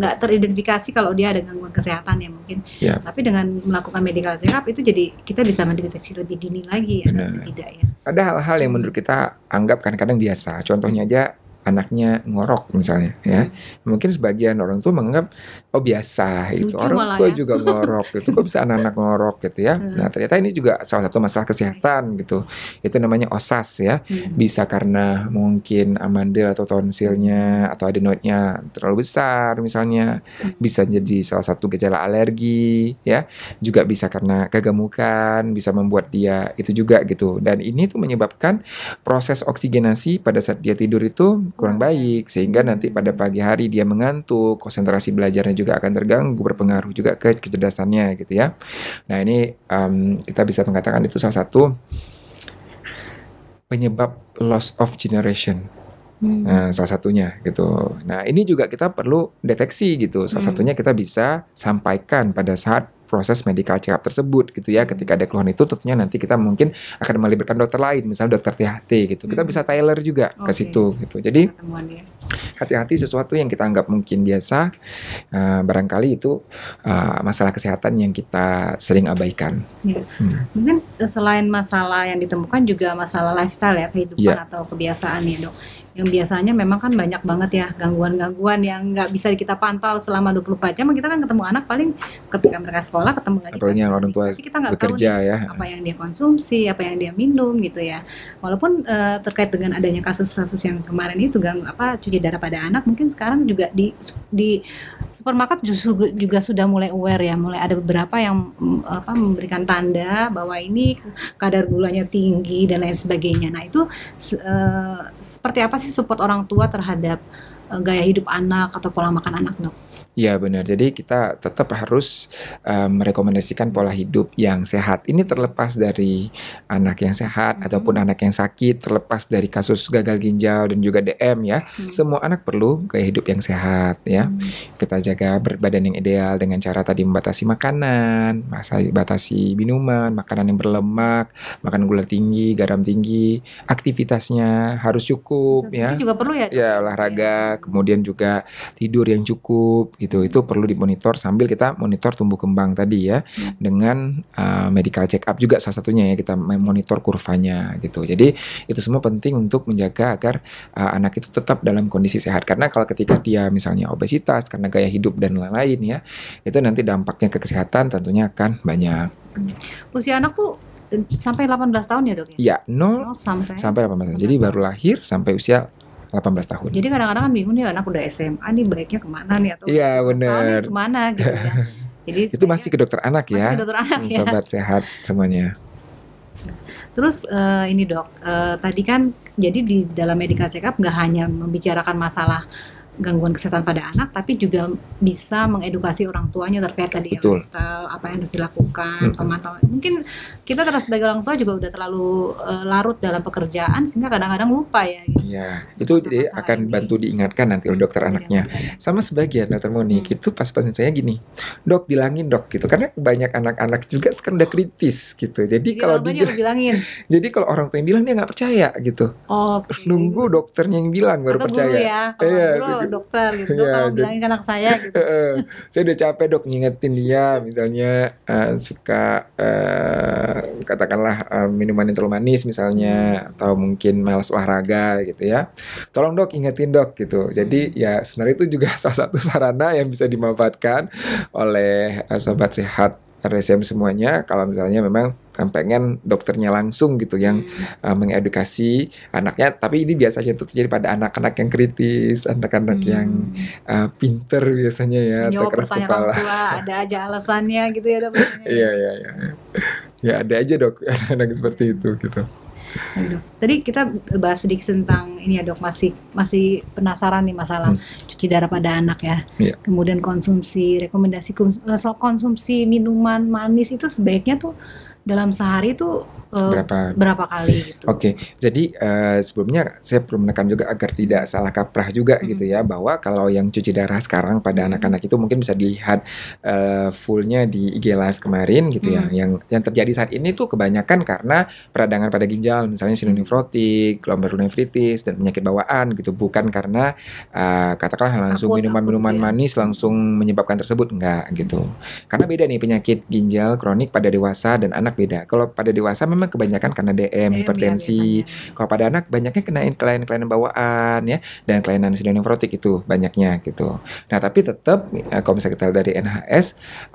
nggak teridentifikasi kalau dia ada gangguan kesehatan ya mungkin. Tapi dengan melakukan medical check up itu jadi kita bisa mendeteksi lebih dini lagi ya, tidak ya. Ada hal-hal yang menurut kita anggap kadang-kadang biasa. Contohnya aja anaknya ngorok misalnya ya hmm. mungkin sebagian orang tuh menganggap oh biasa itu orang tua ya. juga ngorok itu kok bisa anak-anak ngorok gitu ya hmm. nah ternyata ini juga salah satu masalah kesehatan gitu itu namanya osas ya hmm. bisa karena mungkin amandel atau tonsilnya atau adenoidnya terlalu besar misalnya bisa jadi salah satu gejala alergi ya juga bisa karena kegemukan bisa membuat dia itu juga gitu dan ini tuh menyebabkan proses oksigenasi pada saat dia tidur itu kurang baik sehingga nanti pada pagi hari dia mengantuk, konsentrasi belajarnya juga akan terganggu, berpengaruh juga ke kecerdasannya gitu ya. Nah ini um, kita bisa mengatakan itu salah satu penyebab loss of generation Hmm. Nah, salah satunya gitu. Nah, ini juga kita perlu deteksi gitu. Salah hmm. satunya kita bisa sampaikan pada saat proses medical check up tersebut gitu ya. Hmm. Ketika ada keluhan itu tentunya nanti kita mungkin akan melibatkan dokter lain, misalnya dokter THT gitu. Kita hmm. bisa tailor juga okay. ke situ gitu. Jadi ya. hati-hati sesuatu yang kita anggap mungkin biasa uh, barangkali itu uh, masalah kesehatan yang kita sering abaikan. Ya. Hmm. Mungkin selain masalah yang ditemukan juga masalah lifestyle ya kehidupan ya. atau kebiasaan ya, Dok yang biasanya memang kan banyak banget ya gangguan-gangguan yang nggak bisa kita pantau selama 24 jam kita kan ketemu anak paling ketika mereka sekolah ketemu lagi Apalagi yang orang tua Jadi kita nggak tahu ya apa yang dia konsumsi apa yang dia minum gitu ya walaupun uh, terkait dengan adanya kasus-kasus yang kemarin itu gang apa cuci darah pada anak mungkin sekarang juga di di supermarket juga, juga sudah mulai aware ya mulai ada beberapa yang mm, apa memberikan tanda bahwa ini kadar gulanya tinggi dan lain sebagainya nah itu uh, seperti apa sih sih support orang tua terhadap uh, gaya hidup anak atau pola makan anak dok? Ya benar. Jadi kita tetap harus um, merekomendasikan pola hidup yang sehat. Ini terlepas dari anak yang sehat hmm. ataupun anak yang sakit, terlepas dari kasus gagal ginjal dan juga DM ya. Hmm. Semua anak perlu gaya hidup yang sehat ya. Hmm. Kita jaga badan yang ideal dengan cara tadi membatasi makanan, masa batasi minuman, makanan yang berlemak, makan gula tinggi, garam tinggi, aktivitasnya harus cukup Terus ya. juga perlu ya. Ya olahraga, iya. kemudian juga tidur yang cukup gitu itu perlu dimonitor sambil kita monitor tumbuh kembang tadi ya hmm. dengan uh, medical check up juga salah satunya ya kita monitor kurvanya gitu jadi itu semua penting untuk menjaga agar uh, anak itu tetap dalam kondisi sehat karena kalau ketika dia misalnya obesitas karena gaya hidup dan lain-lain ya itu nanti dampaknya ke kesehatan tentunya akan banyak hmm. usia anak tuh eh, sampai 18 tahun ya dok ya? Iya, 0, 0 sampai, sampai 18 tahun. Jadi baru lahir sampai usia 18 tahun. Jadi kadang-kadang kan bingung nih anak udah SMA nih baiknya kemana nih atau iya, gitu ya, bener. Kemana gitu Jadi itu masih ke dokter anak ya. Masih ke dokter anak hmm, ya. Sobat sehat semuanya. Terus uh, ini dok, uh, tadi kan jadi di dalam medical check up nggak hanya membicarakan masalah gangguan kesehatan pada anak, tapi juga bisa mengedukasi orang tuanya terkait tadi Betul. lifestyle, apa yang harus dilakukan, hmm. pemantauan. Mungkin kita terus sebagai orang tua juga udah terlalu uh, larut dalam pekerjaan sehingga kadang-kadang lupa ya. Gitu. Iya, itu jadi akan ini. bantu diingatkan nanti oleh dokter iya, anaknya. Sama sebagian dokter Moni, hmm. itu pas pasien saya gini, dok bilangin dok gitu, karena banyak anak-anak juga sekarang udah kritis gitu. Jadi, jadi kalau dia bilangin. jadi kalau orang tua yang bilang dia nggak percaya gitu. Oh, okay. Nunggu dokternya yang bilang baru Atau percaya. Ya, iya, guru dokter gitu ya, kalau bilangin ke anak saya gitu. saya udah capek dok ngingetin dia misalnya uh, suka uh, katakanlah uh, minuman yang terlalu manis misalnya hmm. atau mungkin malas olahraga gitu ya. Tolong dok ingetin dok gitu. Jadi hmm. ya sebenarnya itu juga salah satu sarana yang bisa dimanfaatkan oleh uh, sobat sehat RSM semuanya kalau misalnya memang kan pengen dokternya langsung gitu yang hmm. uh, mengedukasi anaknya tapi ini biasanya itu terjadi pada anak-anak yang kritis anak-anak hmm. yang uh, eh, pinter biasanya ya Menjawab keras kepala tua, ada aja alasannya gitu ya dok iya iya iya ya ada aja dok anak-anak seperti itu gitu Aduh. Tadi kita bahas sedikit tentang ini ya dok masih masih penasaran nih masalah hmm. cuci darah pada anak ya. Yeah. Kemudian konsumsi rekomendasi eh, konsumsi minuman manis itu sebaiknya tuh dalam sehari itu uh, berapa berapa kali gitu. Oke. Okay. Jadi uh, sebelumnya saya perlu menekan juga agar tidak salah kaprah juga -hmm. gitu ya bahwa kalau yang cuci darah sekarang pada anak-anak itu mungkin bisa dilihat uh, fullnya di IG live kemarin gitu -hmm. ya. Mm. Yang yang terjadi saat ini tuh kebanyakan karena peradangan pada ginjal misalnya sinonefrotik, glomerulonefritis dan penyakit bawaan gitu bukan karena uh, katakanlah langsung minuman-minuman gitu ya. manis langsung menyebabkan tersebut enggak gitu. Karena beda nih penyakit ginjal kronik pada dewasa dan anak anak beda. Kalau pada dewasa memang kebanyakan karena DM, DM hipertensi. Ya, Kalau pada anak banyaknya kenain kelainan-kelainan bawaan ya dan kelainan nefrotik itu banyaknya gitu. Nah, tapi tetap eh, kalau misalnya kita dari NHS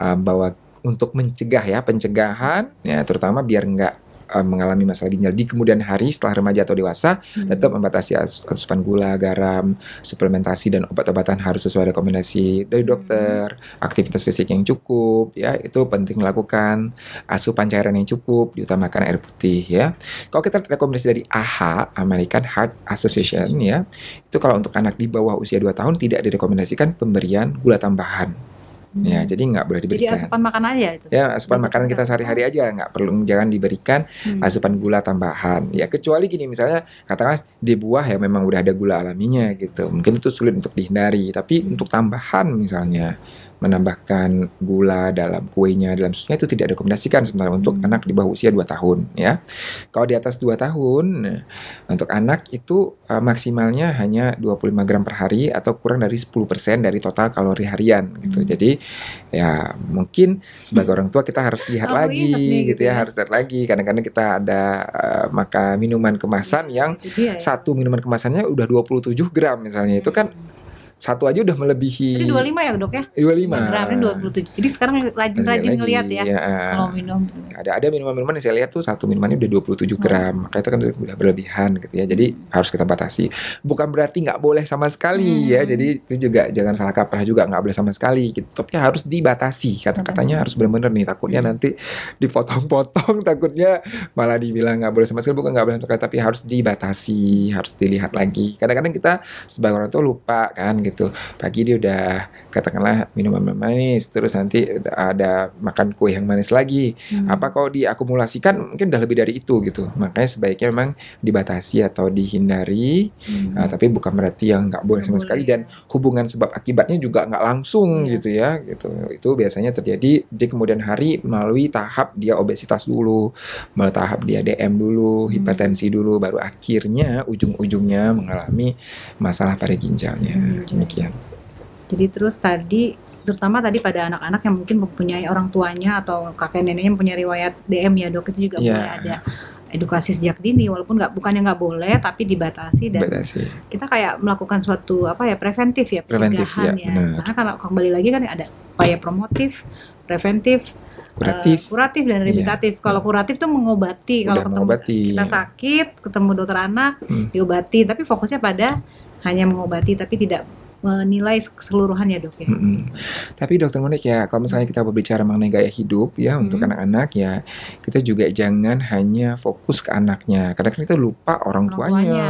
eh, bahwa untuk mencegah ya pencegahan ya terutama biar enggak Eh, mengalami masalah ginjal di kemudian hari setelah remaja atau dewasa hmm. tetap membatasi asupan gula, garam, suplementasi dan obat-obatan harus sesuai rekomendasi dari hmm. dokter, hmm. aktivitas fisik yang cukup ya itu penting dilakukan, asupan cairan yang cukup, diutamakan air putih ya. Kalau kita rekomendasi dari AHA American Heart Association ya, itu kalau untuk anak di bawah usia 2 tahun tidak direkomendasikan pemberian gula tambahan Ya, hmm. Ya, jadi nggak boleh diberikan. Jadi asupan makan aja itu. Ya, asupan diberikan. makanan kita iya. sehari-hari aja nggak perlu jangan diberikan hmm. asupan gula tambahan. Ya, kecuali gini misalnya katakan di buah ya memang udah ada gula alaminya gitu. Mungkin itu sulit untuk dihindari, tapi hmm. untuk tambahan misalnya menambahkan gula dalam kuenya dalam susunya itu tidak direkomendasikan sementara untuk hmm. anak di bawah usia 2 tahun ya. Kalau di atas 2 tahun untuk anak itu uh, maksimalnya hanya 25 gram per hari atau kurang dari 10% dari total kalori harian gitu. Hmm. Jadi ya mungkin sebagai orang tua kita harus lihat harus lagi nih, gitu, gitu ya, ya, harus lihat lagi kadang-kadang kita ada uh, maka minuman kemasan yang ya, ya. satu minuman kemasannya udah 27 gram misalnya itu kan hmm satu aja udah melebihi. Tadi 25 ya dok ya? 25. Gram ini 27. Jadi sekarang rajin-rajin ngeliat ya, ya. kalau minum. Ada ada minuman-minuman yang saya lihat tuh satu minumannya udah 27 hmm. gram. Makanya itu kan udah berlebihan gitu ya. Jadi harus kita batasi. Bukan berarti nggak boleh sama sekali hmm. ya. Jadi itu juga jangan salah kaprah juga nggak boleh sama sekali gitu. Tapi harus dibatasi. Kata-katanya harus benar-benar nih takutnya hmm. nanti dipotong-potong takutnya malah dibilang nggak boleh sama sekali bukan nggak boleh sama sekali tapi harus dibatasi, harus dilihat lagi. Kadang-kadang kita sebagai orang tuh lupa kan gitu pagi dia udah katakanlah minuman manis terus nanti ada makan kue yang manis lagi hmm. apa kalau diakumulasikan mungkin udah lebih dari itu gitu makanya sebaiknya memang dibatasi atau dihindari hmm. uh, tapi bukan berarti yang nggak boleh sama sekali dan hubungan sebab akibatnya juga nggak langsung hmm. gitu ya gitu itu biasanya terjadi di kemudian hari melalui tahap dia obesitas dulu melalui tahap dia DM dulu hmm. hipertensi dulu baru akhirnya ujung-ujungnya mengalami masalah pada ginjalnya. Hmm, demikian. Jadi terus tadi terutama tadi pada anak-anak yang mungkin mempunyai orang tuanya atau kakek neneknya punya riwayat DM ya dok itu juga yeah. boleh ada edukasi sejak dini walaupun nggak bukannya nggak boleh tapi dibatasi dan Batasi. kita kayak melakukan suatu apa ya preventif ya, ya pencegahan ya, ya. karena kalau kembali lagi kan ada upaya promotif preventif kuratif, uh, kuratif dan rehabilitatif. Iya. Kalau kuratif tuh mengobati. Kalau ketemu mengobati. kita iya. sakit, ketemu dokter anak, hmm. diobati. Tapi fokusnya pada hanya mengobati, tapi tidak menilai keseluruhannya dok ya. Mm-hmm. Tapi dokter Monik ya, kalau misalnya kita berbicara mengenai gaya hidup ya hmm untuk mm-hmm. anak-anak ya, kita juga jangan hanya fokus ke anaknya. karena kadang kita lupa orang, orang tuanya,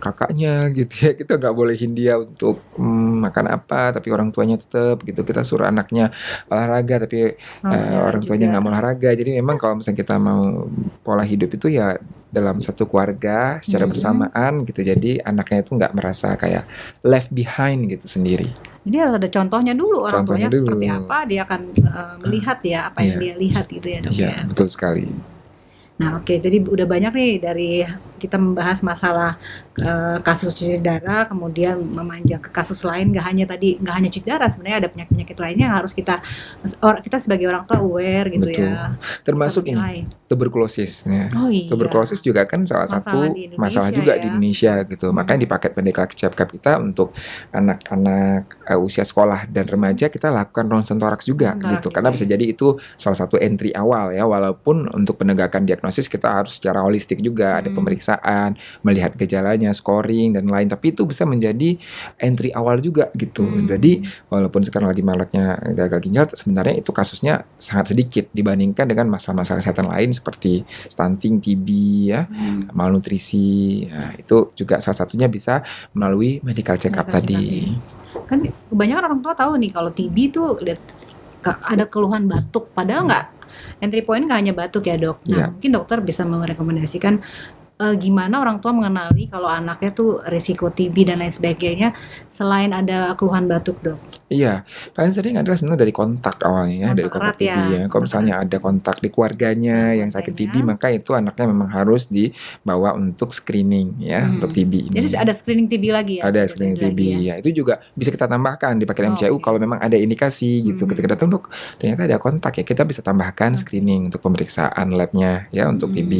kakaknya gitu ya. Kita nggak boleh hindia untuk mm, makan apa, tapi orang tuanya tetap gitu. Kita suruh anaknya olahraga, tapi oh, uh, ya, orang tuanya nggak mau olahraga. Jadi memang kalau misalnya kita mau pola hidup itu ya dalam iya. satu keluarga secara mm-hmm. bersamaan gitu jadi anaknya itu nggak merasa kayak left behind gitu sendiri jadi harus ada contohnya dulu orang contohnya tuanya seperti apa dia akan uh, melihat ya apa yeah. yang iya. dia lihat gitu ya dok yeah, ya betul sekali Nah, oke, okay. jadi udah banyak nih dari kita membahas masalah Eh, kasus cuci darah kemudian memanjang ke kasus lain gak hanya tadi gak hanya cuci darah sebenarnya ada penyakit penyakit lainnya yang harus kita or, kita sebagai orang tua aware gitu Betul. ya termasuk ini tuberkulosis ya. oh, iya. tuberkulosis juga kan salah masalah satu masalah juga ya. di Indonesia gitu hmm. makanya di paket pendekar kecap kita untuk anak-anak uh, usia sekolah dan remaja kita lakukan ronsen toraks juga Entar, gitu karena ya. bisa jadi itu salah satu entry awal ya walaupun untuk penegakan diagnosis kita harus secara holistik juga hmm. ada pemeriksaan melihat gejalanya hanya scoring dan lain. Tapi itu bisa menjadi entry awal juga gitu. Hmm. Jadi walaupun sekarang lagi malaknya gagal ginjal, sebenarnya itu kasusnya sangat sedikit dibandingkan dengan masalah-masalah kesehatan lain seperti stunting, TB, ya, hmm. malnutrisi. Ya, itu juga salah satunya bisa melalui medical check up tadi. Ya. Kan kebanyakan orang tua tahu nih kalau TB itu lihat ada keluhan batuk, padahal nggak entry point gak hanya batuk ya dok. Nah yeah. mungkin dokter bisa merekomendasikan uh, gimana orang tua mengenali kalau anaknya tuh risiko TB dan lain sebagainya selain ada keluhan batuk dok? Iya, paling sering adalah sebenarnya dari kontak awalnya ya, dari kontak TB ya. ya. Kalau misalnya ada kontak di keluarganya yang sakit TB, maka itu anaknya memang harus dibawa untuk screening ya hmm. untuk TB ini. Jadi ada screening TB lagi ya. Ada screening TB ya. ya. Itu juga bisa kita tambahkan di paket oh, MCU okay. kalau memang ada indikasi gitu hmm. ketika datang dok, ternyata ada kontak ya, kita bisa tambahkan screening untuk pemeriksaan labnya ya untuk hmm. TB.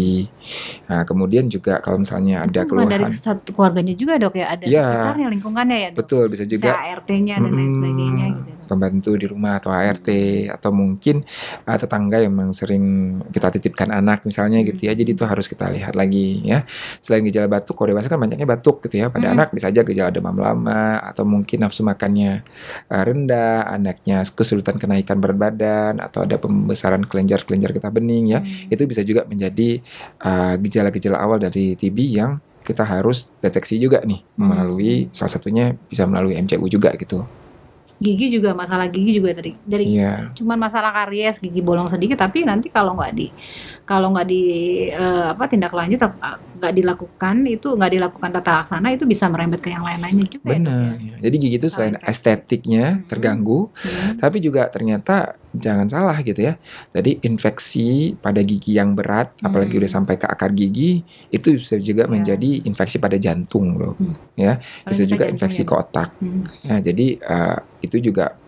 Nah, kemudian juga kalau misalnya ada keluhan dari satu keluarganya juga dok ya ada ya. sekitarnya lingkungannya ya. Dok. Betul, bisa juga. ART-nya dan lain sebagainya sebagainya hmm, gitu kan. pembantu di rumah atau ART atau mungkin uh, tetangga yang memang sering kita titipkan anak misalnya gitu ya. Jadi hmm. itu harus kita lihat lagi ya. Selain gejala batuk, kalau dewasa kan banyaknya batuk gitu ya. Pada hmm. anak bisa aja gejala demam lama atau mungkin nafsu makannya uh, rendah, anaknya kesulitan kenaikan berat badan atau ada pembesaran kelenjar-kelenjar kita bening ya. Hmm. Itu bisa juga menjadi ah, gejala-gejala uh, awal dari TB yang kita harus deteksi juga nih hmm. melalui salah satunya bisa melalui MCU juga gitu gigi juga masalah gigi juga tadi dari yeah. cuman masalah karies gigi bolong sedikit tapi nanti kalau nggak di kalau nggak di uh, apa tindak lanjut nggak dilakukan itu nggak dilakukan tata laksana itu bisa merembet ke yang lain-lainnya juga. Ya, Benar. Ya, ya. Jadi gigi itu selain estetiknya hmm. terganggu, hmm. tapi juga ternyata jangan salah gitu ya. Jadi infeksi pada gigi yang berat, hmm. apalagi udah hmm. sampai ke akar gigi, itu bisa juga yeah. menjadi infeksi pada jantung loh, hmm. ya. Bisa juga infeksi ya. ke otak. Hmm. Ya, jadi uh, itu juga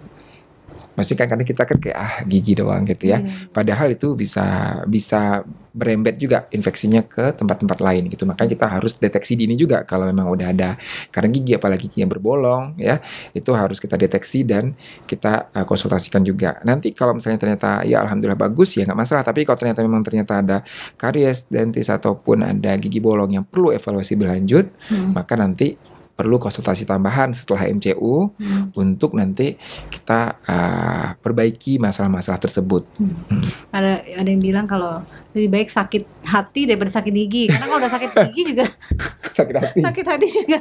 masih kan karena kita kan kayak ah gigi doang gitu ya. Hmm. Padahal itu bisa bisa berembet juga infeksinya ke tempat-tempat lain gitu. Makanya kita harus deteksi dini juga kalau memang udah ada karena gigi apalagi gigi yang berbolong ya, itu harus kita deteksi dan kita uh, konsultasikan juga. Nanti kalau misalnya ternyata ya alhamdulillah bagus ya nggak masalah, tapi kalau ternyata memang ternyata ada karies dentis ataupun ada gigi bolong yang perlu evaluasi berlanjut, hmm. maka nanti perlu konsultasi tambahan setelah MCU hmm. untuk nanti kita uh, perbaiki masalah-masalah tersebut. Hmm. Hmm. Ada ada yang bilang kalau lebih baik sakit hati daripada sakit gigi karena kalau udah sakit gigi juga sakit hati sakit hati juga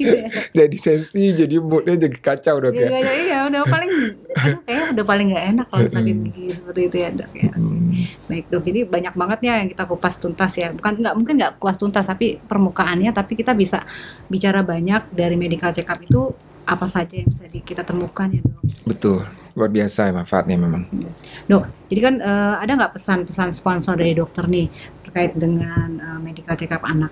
gitu ya. jadi sensi jadi moodnya jadi kacau dok ya, ya. iya udah paling aduh, kayak udah paling nggak enak kalau sakit hmm. gigi seperti itu ya dok ya hmm. baik dok jadi banyak banget ya yang kita kupas tuntas ya bukan nggak mungkin nggak kupas tuntas tapi permukaannya tapi kita bisa bicara banyak dari medical check up itu apa saja yang bisa kita temukan ya dok betul luar biasa ya manfaatnya memang. Iya. Dok, jadi kan uh, ada nggak pesan-pesan sponsor dari dokter nih terkait dengan uh, medical check up anak?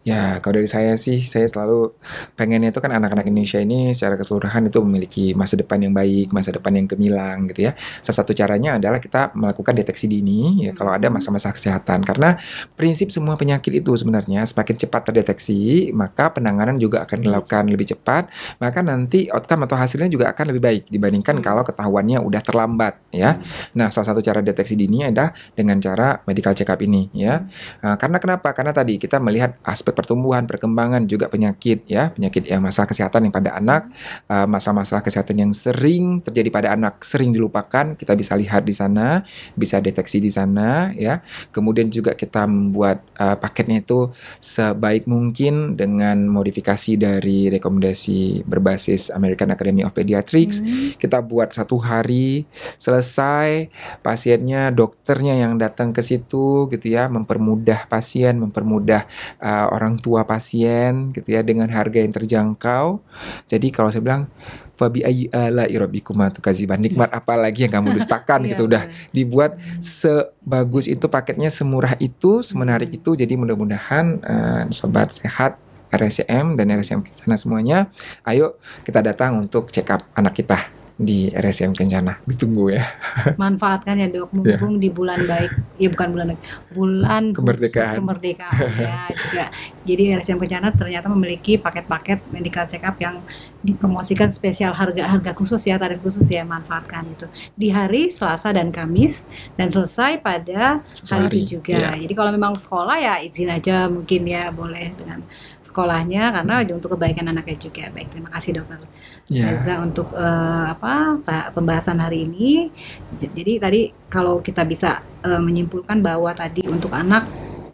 Ya, kalau dari saya sih, saya selalu pengennya itu kan anak-anak Indonesia ini secara keseluruhan itu memiliki masa depan yang baik, masa depan yang gemilang gitu ya. Salah satu caranya adalah kita melakukan deteksi dini ya hmm. kalau ada masa-masa kesehatan karena prinsip semua penyakit itu sebenarnya semakin cepat terdeteksi, maka penanganan juga akan iya. dilakukan lebih cepat, maka nanti outcome atau hasilnya juga akan lebih baik dibandingkan iya. kalau ketahuannya udah terlambat ya. Iya. Nah, salah satu cara deteksi dini adalah dengan cara medical check up ini ya. Hmm. Nah, karena kenapa? Karena tadi kita melihat aspek pertumbuhan, perkembangan, juga penyakit ya, penyakit ya masalah kesehatan yang pada anak, eh, masalah-masalah kesehatan yang sering terjadi pada anak, sering dilupakan, kita bisa lihat di sana, bisa deteksi di sana ya. Kemudian juga kita membuat uh, paketnya itu sebaik mungkin dengan modifikasi dari rekomendasi berbasis American Academy of Pediatrics. Hmm. Kita buat satu hari selesai pasiennya, dokternya yang datang ke situ gitu ya, mempermudah pasien, mempermudah uh, orang tua pasien gitu ya dengan harga yang terjangkau. Jadi kalau saya bilang fabi ayi ala eh, irobikuma nikmat Apalagi yang kamu dustakan gitu iya, udah dibuat sebagus itu paketnya semurah itu, semenarik itu. Jadi mudah-mudahan uh, sobat sehat RSCM dan RSCM sana semuanya, ayo kita datang untuk check up anak kita di RSM Kencana. Ditunggu ya. Manfaatkan ya dok, iya. mumpung yeah. di bulan baik, ya bukan bulan baik, bulan kemerdekaan. kemerdekaan ya juga jadi RSM Kencana ternyata memiliki paket-paket medical check up yang dipromosikan spesial harga-harga khusus ya, tarif khusus ya, manfaatkan itu. Di hari Selasa dan Kamis dan selesai pada hari, hari itu juga. Iya. Jadi kalau memang sekolah ya izin aja mungkin ya boleh dengan sekolahnya karena untuk kebaikan anaknya juga. Baik, terima kasih dokter yeah. Iya. untuk uh, apa pembahasan hari ini. Jadi tadi kalau kita bisa uh, menyimpulkan bahwa tadi untuk anak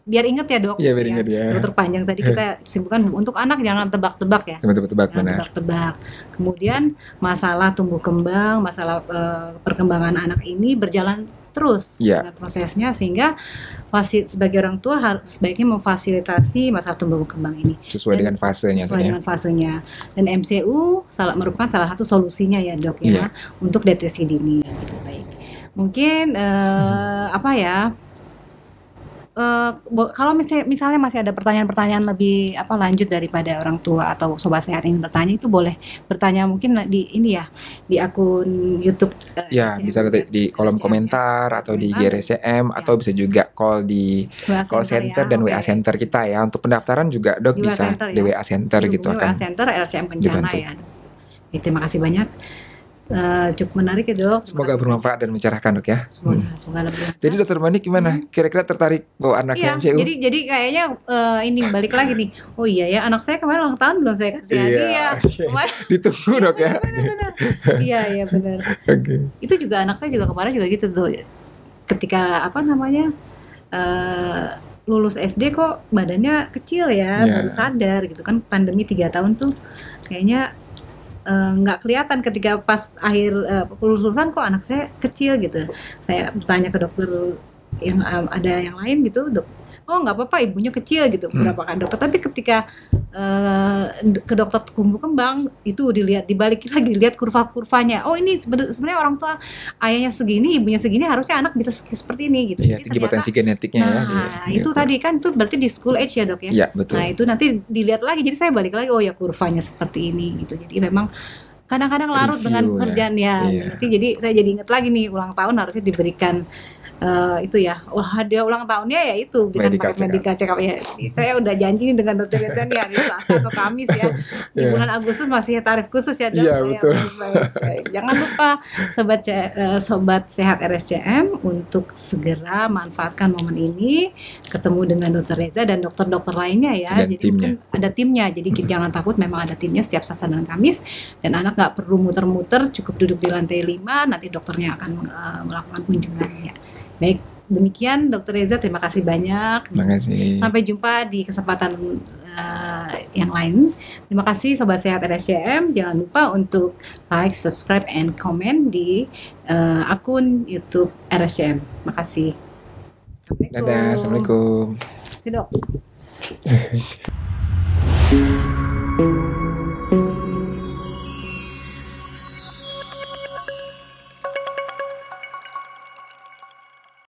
biar inget ya dok. Iya biar iya. inget ya. Dokter panjang tadi kita simpulkan untuk anak jangan tebak-tebak ya. Jangan tebak-tebak. Jangan tebak-tebak. Kemudian masalah tumbuh kembang, masalah uh, perkembangan anak ini berjalan terus yeah. Iya. prosesnya sehingga fasil, sebagai orang tua harus sebaiknya memfasilitasi masalah tumbuh kembang ini sesuai dan, dengan fasenya sesuai dengan fasenya dan MCU salah merupakan salah satu solusinya ya dok ya iya. untuk deteksi dini gitu baik mungkin uh, hmm. apa ya Uh, kalau misalnya, misalnya masih ada pertanyaan-pertanyaan lebih apa lanjut daripada orang tua atau sobat sehat yang bertanya itu boleh bertanya mungkin di ini ya di akun YouTube. Uh, ya RCM, bisa di, di kolom RCM, komentar ya. atau di GRCM ya. atau bisa juga call di WA call center, ya, dan okay. WA center kita ya untuk pendaftaran juga dok di bisa center, ya. di WA center di gitu WA kan. WA center RCM Kencana ya. Terima kasih banyak uh, cukup menarik ya dok. Semoga bermanfaat dan mencerahkan dok ya. Semoga, hmm. semoga lebih. Jadi dokter Manik gimana? kira hmm. Kira-kira tertarik bawa anak iya, MCU? Jadi jadi kayaknya uh, ini balik lagi nih. Oh iya ya anak saya kemarin ulang tahun belum saya kasih hadiah. Iya. Ya. Okay. Ditunggu iya, dok ya. iya iya benar. Okay. Itu juga anak saya juga kemarin juga gitu tuh. Ketika apa namanya? Uh, lulus SD kok badannya kecil ya yeah. baru sadar gitu kan pandemi tiga tahun tuh kayaknya Eh, nggak uh, kelihatan ketika pas akhir uh, kok anak saya kecil gitu. Saya bertanya ke dokter yang um, ada yang lain gitu, dok, oh nggak apa-apa ibunya kecil gitu hmm. berapa kan dokter tapi ketika uh, ke dokter tumbuh kembang itu dilihat dibalik lagi lihat kurva-kurvanya oh ini sebenarnya orang tua ayahnya segini ibunya segini harusnya anak bisa seperti ini gitu iya, ya, tinggi ternyata, potensi genetiknya nah, ya, itu gitu. tadi kan itu berarti di school age ya dok ya, ya betul. nah itu nanti dilihat lagi jadi saya balik lagi oh ya kurvanya seperti ini gitu jadi memang kadang-kadang larut dengan ya. pekerjaan ya, ya. Iya. Nanti jadi saya jadi ingat lagi nih ulang tahun harusnya diberikan Eh, itu ya wah dia ulang tahunnya ya itu bukan medical pakai medical check up ya saya udah janji dengan dokter Rizwan nih hari Selasa atau Kamis ya di yeah. bulan Agustus masih tarif khusus ya dok yeah, betul. jangan lupa sobat C eh, sobat sehat RSCM untuk segera manfaatkan momen ini ketemu dengan dokter Reza dan dokter-dokter lainnya ya dan jadi timnya. ada timnya jadi mm. jangan takut memang ada timnya setiap Selasa dan Kamis dan anak nggak perlu muter-muter cukup duduk di lantai 5 nanti dokternya akan uh, melakukan kunjungan ya. Baik, demikian Dokter Reza terima kasih banyak. Terima kasih. Sampai jumpa di kesempatan uh, yang lain. Terima kasih sobat sehat RSCM. Jangan lupa untuk like, subscribe, and comment di uh, akun YouTube RSCM. Terima kasih. Assalamualaikum. Dadah, assalamualaikum.